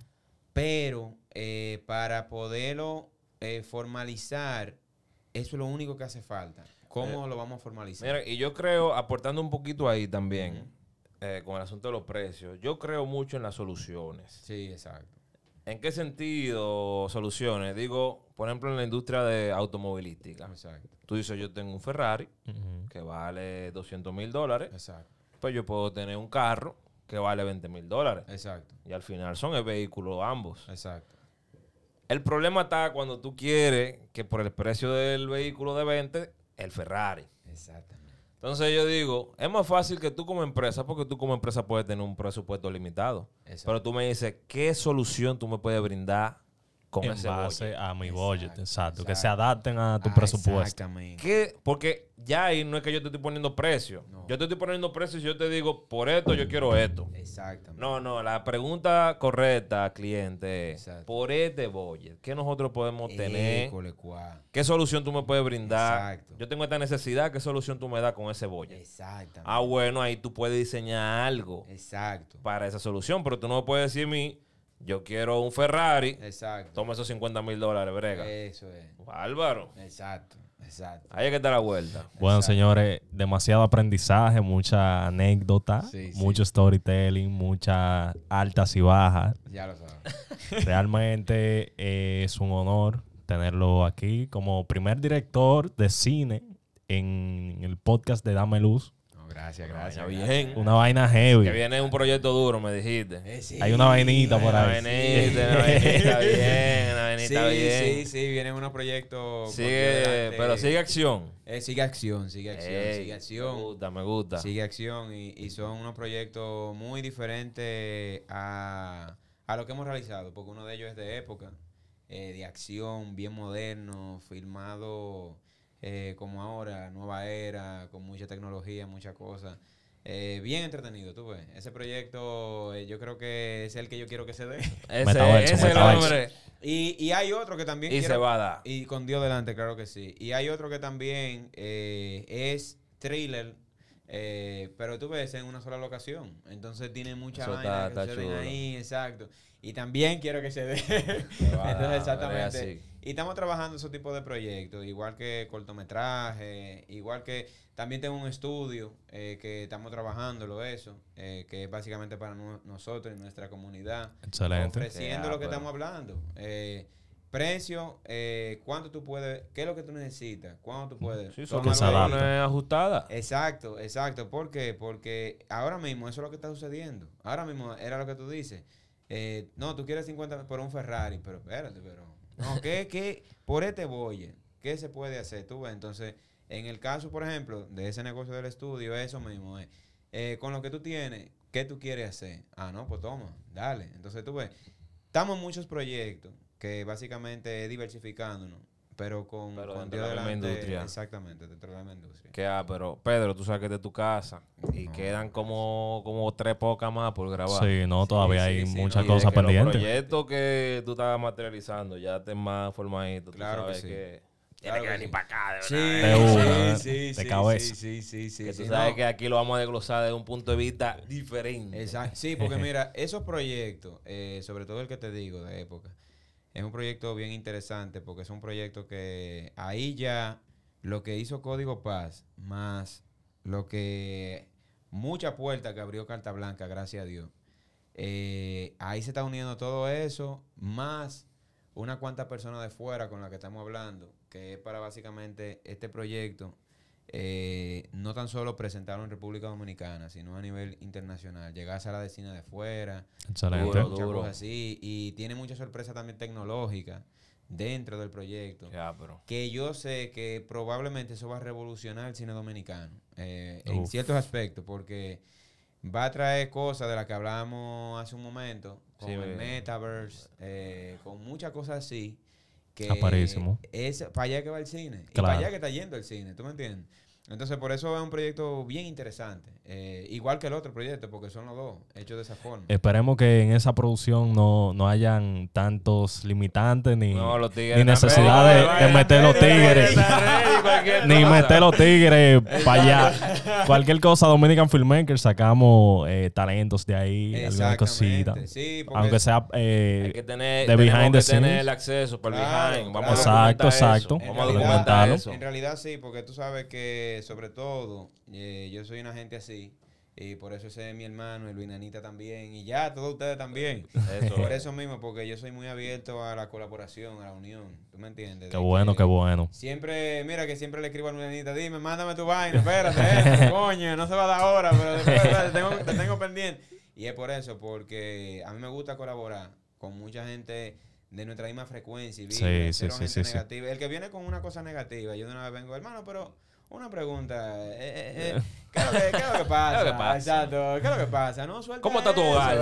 Pero eh, para poderlo eh, formalizar, eso es lo único que hace falta. ¿Cómo eh, lo vamos a formalizar? Mira, y yo creo, aportando un poquito ahí también, con el asunto de los precios, yo creo mucho en las soluciones. Sí, exacto. ¿En qué sentido soluciones? Digo, por ejemplo, en la industria de automovilística. Exacto Tú dices, yo tengo un Ferrari que vale 200 mil dólares. Exacto. Pues yo puedo tener un carro que vale 20 mil dólares. Exacto. Y al final son el vehículo ambos. Exacto. El problema está cuando tú quieres que por el precio del vehículo de 20, el Ferrari. Exactamente. Entonces yo digo, es más fácil que tú como empresa, porque tú como empresa puedes tener un presupuesto limitado. Pero tú me dices, ¿qué solución tú me puedes brindar en base a mi budget, exacto, Que se adapten a tu ah, presupuesto. Exactamente. Porque ya ahí no es que yo te estoy poniendo precio. Yo te estoy poniendo precio y yo te digo, por esto yo quiero esto. Exactamente. No, no, la pregunta correcta, cliente, por este budget, ¿qué nosotros podemos tener? ¿Qué solución tú me puedes brindar? Yo tengo esta necesidad, ¿qué solución tú me das con ese budget? Exactamente. Ah, bueno, ahí tú puedes diseñar algo. Exacto. Para esa solución, pero tú no puedes decir mi yo quiero un Ferrari. Exacto. Toma esos 50 mil dólares, brega. Eso es. Álvaro. Exacto, exacto. Ahí hay que dar la vuelta. Bueno, señores, demasiado aprendizaje, mucha anécdota, mucho storytelling, muchas altas y bajas. Ya lo saben. Realmente eh, es un honor tenerlo aquí como primer director de cine en el podcast de Dame Luz gracias, gracias. Una vaina bien. Una vaina heavy. Que viene un proyecto duro, me dijiste. Eh, Hay una vainita por ahí. Una vainita, una vainita bien, una vainita bien. Sí, sí, viene unos proyectos. Sigue, pero eh, sigue acción. sigue acción, sigue acción, sigue acción. Me gusta, me gusta. Sigue acción y, son unos proyectos muy diferentes a, lo que hemos realizado, porque uno de ellos es de época, eh, de acción, bien moderno, filmado eh, como ahora, nueva era, con mucha tecnología, muchas cosas. Eh, bien entretenido, tú ves. Ese proyecto eh, yo creo que es el que yo quiero que se dé. Ese, es el hombre. Y, y, hay otro que también... Y se va a dar. Y con Dios delante, claro que sí. Y hay otro que también es thriller, pero tú ves en una sola locación. Entonces tiene mucha vaina que ahí, exacto. Y también quiero que se dé. Entonces, exactamente. Y estamos trabajando ese tipo de proyectos, igual que cortometraje, igual que también tengo un estudio eh, que estamos trabajándolo eso, eh, que es básicamente para nosotros y nuestra comunidad. Excelente. Ofreciendo lo que estamos hablando. Eh, precio, cuánto tú puedes, qué es lo que tú necesitas, cuánto tú puedes. Sí, no es ajustada. Exacto, exacto. ¿Por qué? Porque ahora mismo eso es lo que está sucediendo. Ahora mismo era lo que tú dices. no, tú quieres 50 por un Ferrari, pero espérate, pero no, ¿qué, qué? Por este boye, ¿qué se puede hacer? Tú entonces, en el caso, por ejemplo, de ese negocio del estudio, eso mismo es. Eh, eh, con lo que tú tienes, ¿qué tú quieres hacer? Ah, no, pues toma, dale. Entonces, tú ves, estamos en muchos proyectos que básicamente es diversificándonos pero con, pero con de la industria. Exactamente, dentro de la industria. Que, ah, pero Pedro, tú sabes que es de tu casa y quedan como, como tres pocas más por grabar. Sí, no, todavía hay muchas cosas pendientes. Los proyectos que tú estabas materializando ya te más formadito. Claro tú sabes que sí. Que tiene que venir para acá, de verdad. Sí, sí, eh. sí, de cabeza. Sí, sí, sí, que tú sabes que aquí lo vamos a desglosar desde un punto de vista diferente. Exacto. Sí, porque mira, esos proyectos, eh, sobre todo el que te digo de época, es un proyecto bien interesante porque es un proyecto que ahí ya lo que hizo Código Paz, más lo que mucha puerta que abrió Carta Blanca, gracias a Dios. Eh, ahí se está uniendo todo eso, más una cuantas personas de fuera con la que estamos hablando, que es para básicamente este proyecto eh, no tan solo presentarlo en República Dominicana, sino a nivel internacional. Llegas a la vecina de fuera, así, y tiene mucha sorpresa también tecnológica dentro del proyecto. Que yo sé que probablemente eso va a revolucionar el cine dominicano eh, en ciertos aspectos, porque va a traer cosas de las que hablábamos hace un momento, como el metaverse, eh, con muchas cosas así que es para allá que va el cine. Y para allá que está yendo el cine, ¿tú me entiendes? Entonces, por eso es un proyecto bien interesante. Eh, igual que el otro proyecto, porque son los dos hechos de esa forma. Esperemos que en esa producción no, hayan tantos limitantes ni, necesidad de, meter los tigres. ni meter los tigres para allá. cualquier cosa, Dominican Filmmaker, sacamos eh, talentos de ahí, alguna cosita. Aunque sea eh, de behind the tener el acceso para el behind. Vamos a exacto, exacto. Vamos a documentarlo. En realidad sí, porque tú sabes que sobre todo, eh, yo soy una gente así. Y por eso ese es mi hermano, el Luis también, y ya, todos ustedes también. Por eso mismo, porque yo soy muy abierto a la colaboración, a la unión. ¿Tú me entiendes? Qué bueno, qué bueno. Siempre, mira que siempre le escribo a Luis dime, mándame tu vaina, espérate, coño, no se va a dar ahora, pero te tengo, pendiente. Y es por eso, porque a mí me gusta colaborar con mucha gente de nuestra misma frecuencia y sí, negativa. El que viene con una cosa negativa, yo de una vez vengo, hermano, pero una pregunta. Eh, eh, eh, ¿qué, es ¿Qué lo que pasa? ¿Qué es lo que pasa? Exacto. ¿Qué No, suelta ¿Cómo está tu hogar?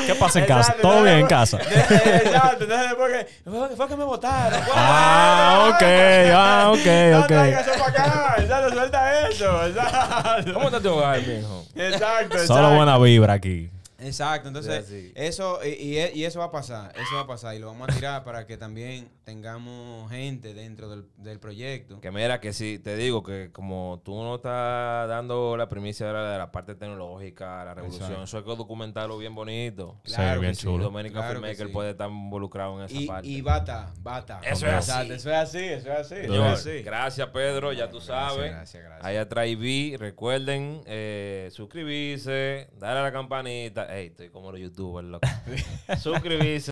¿Qué pasa en casa? ¿Todo bien en casa? Exacto. Entonces, fue que me votaron. Ah, ok. Ah, ok, no, ok. eso para acá. Exacto. Suelta eso. ¿Cómo está tu hogar, viejo? Exacto, exacto. Solo buena vibra aquí. Exacto, entonces eso e, y, eso va a pasar, eso va a pasar y lo vamos a tirar para que también tengamos gente dentro del, proyecto. Que mira, que si te digo que como tú no estás dando la primicia de la, parte tecnológica, la revolución, eso hay que documentarlo bien bonito. Claro, bien chulo. Filmmaker puede estar involucrado en esa parte. Y bata, bata. Eso es así. Eso es así, eso es así. Gracias, Pedro, ya tú sabes. Gracias, gracias. Allá Y vi, recuerden eh, suscribirse, darle a la campanita hey, estoy como los youtubers, loco. Suscribirse.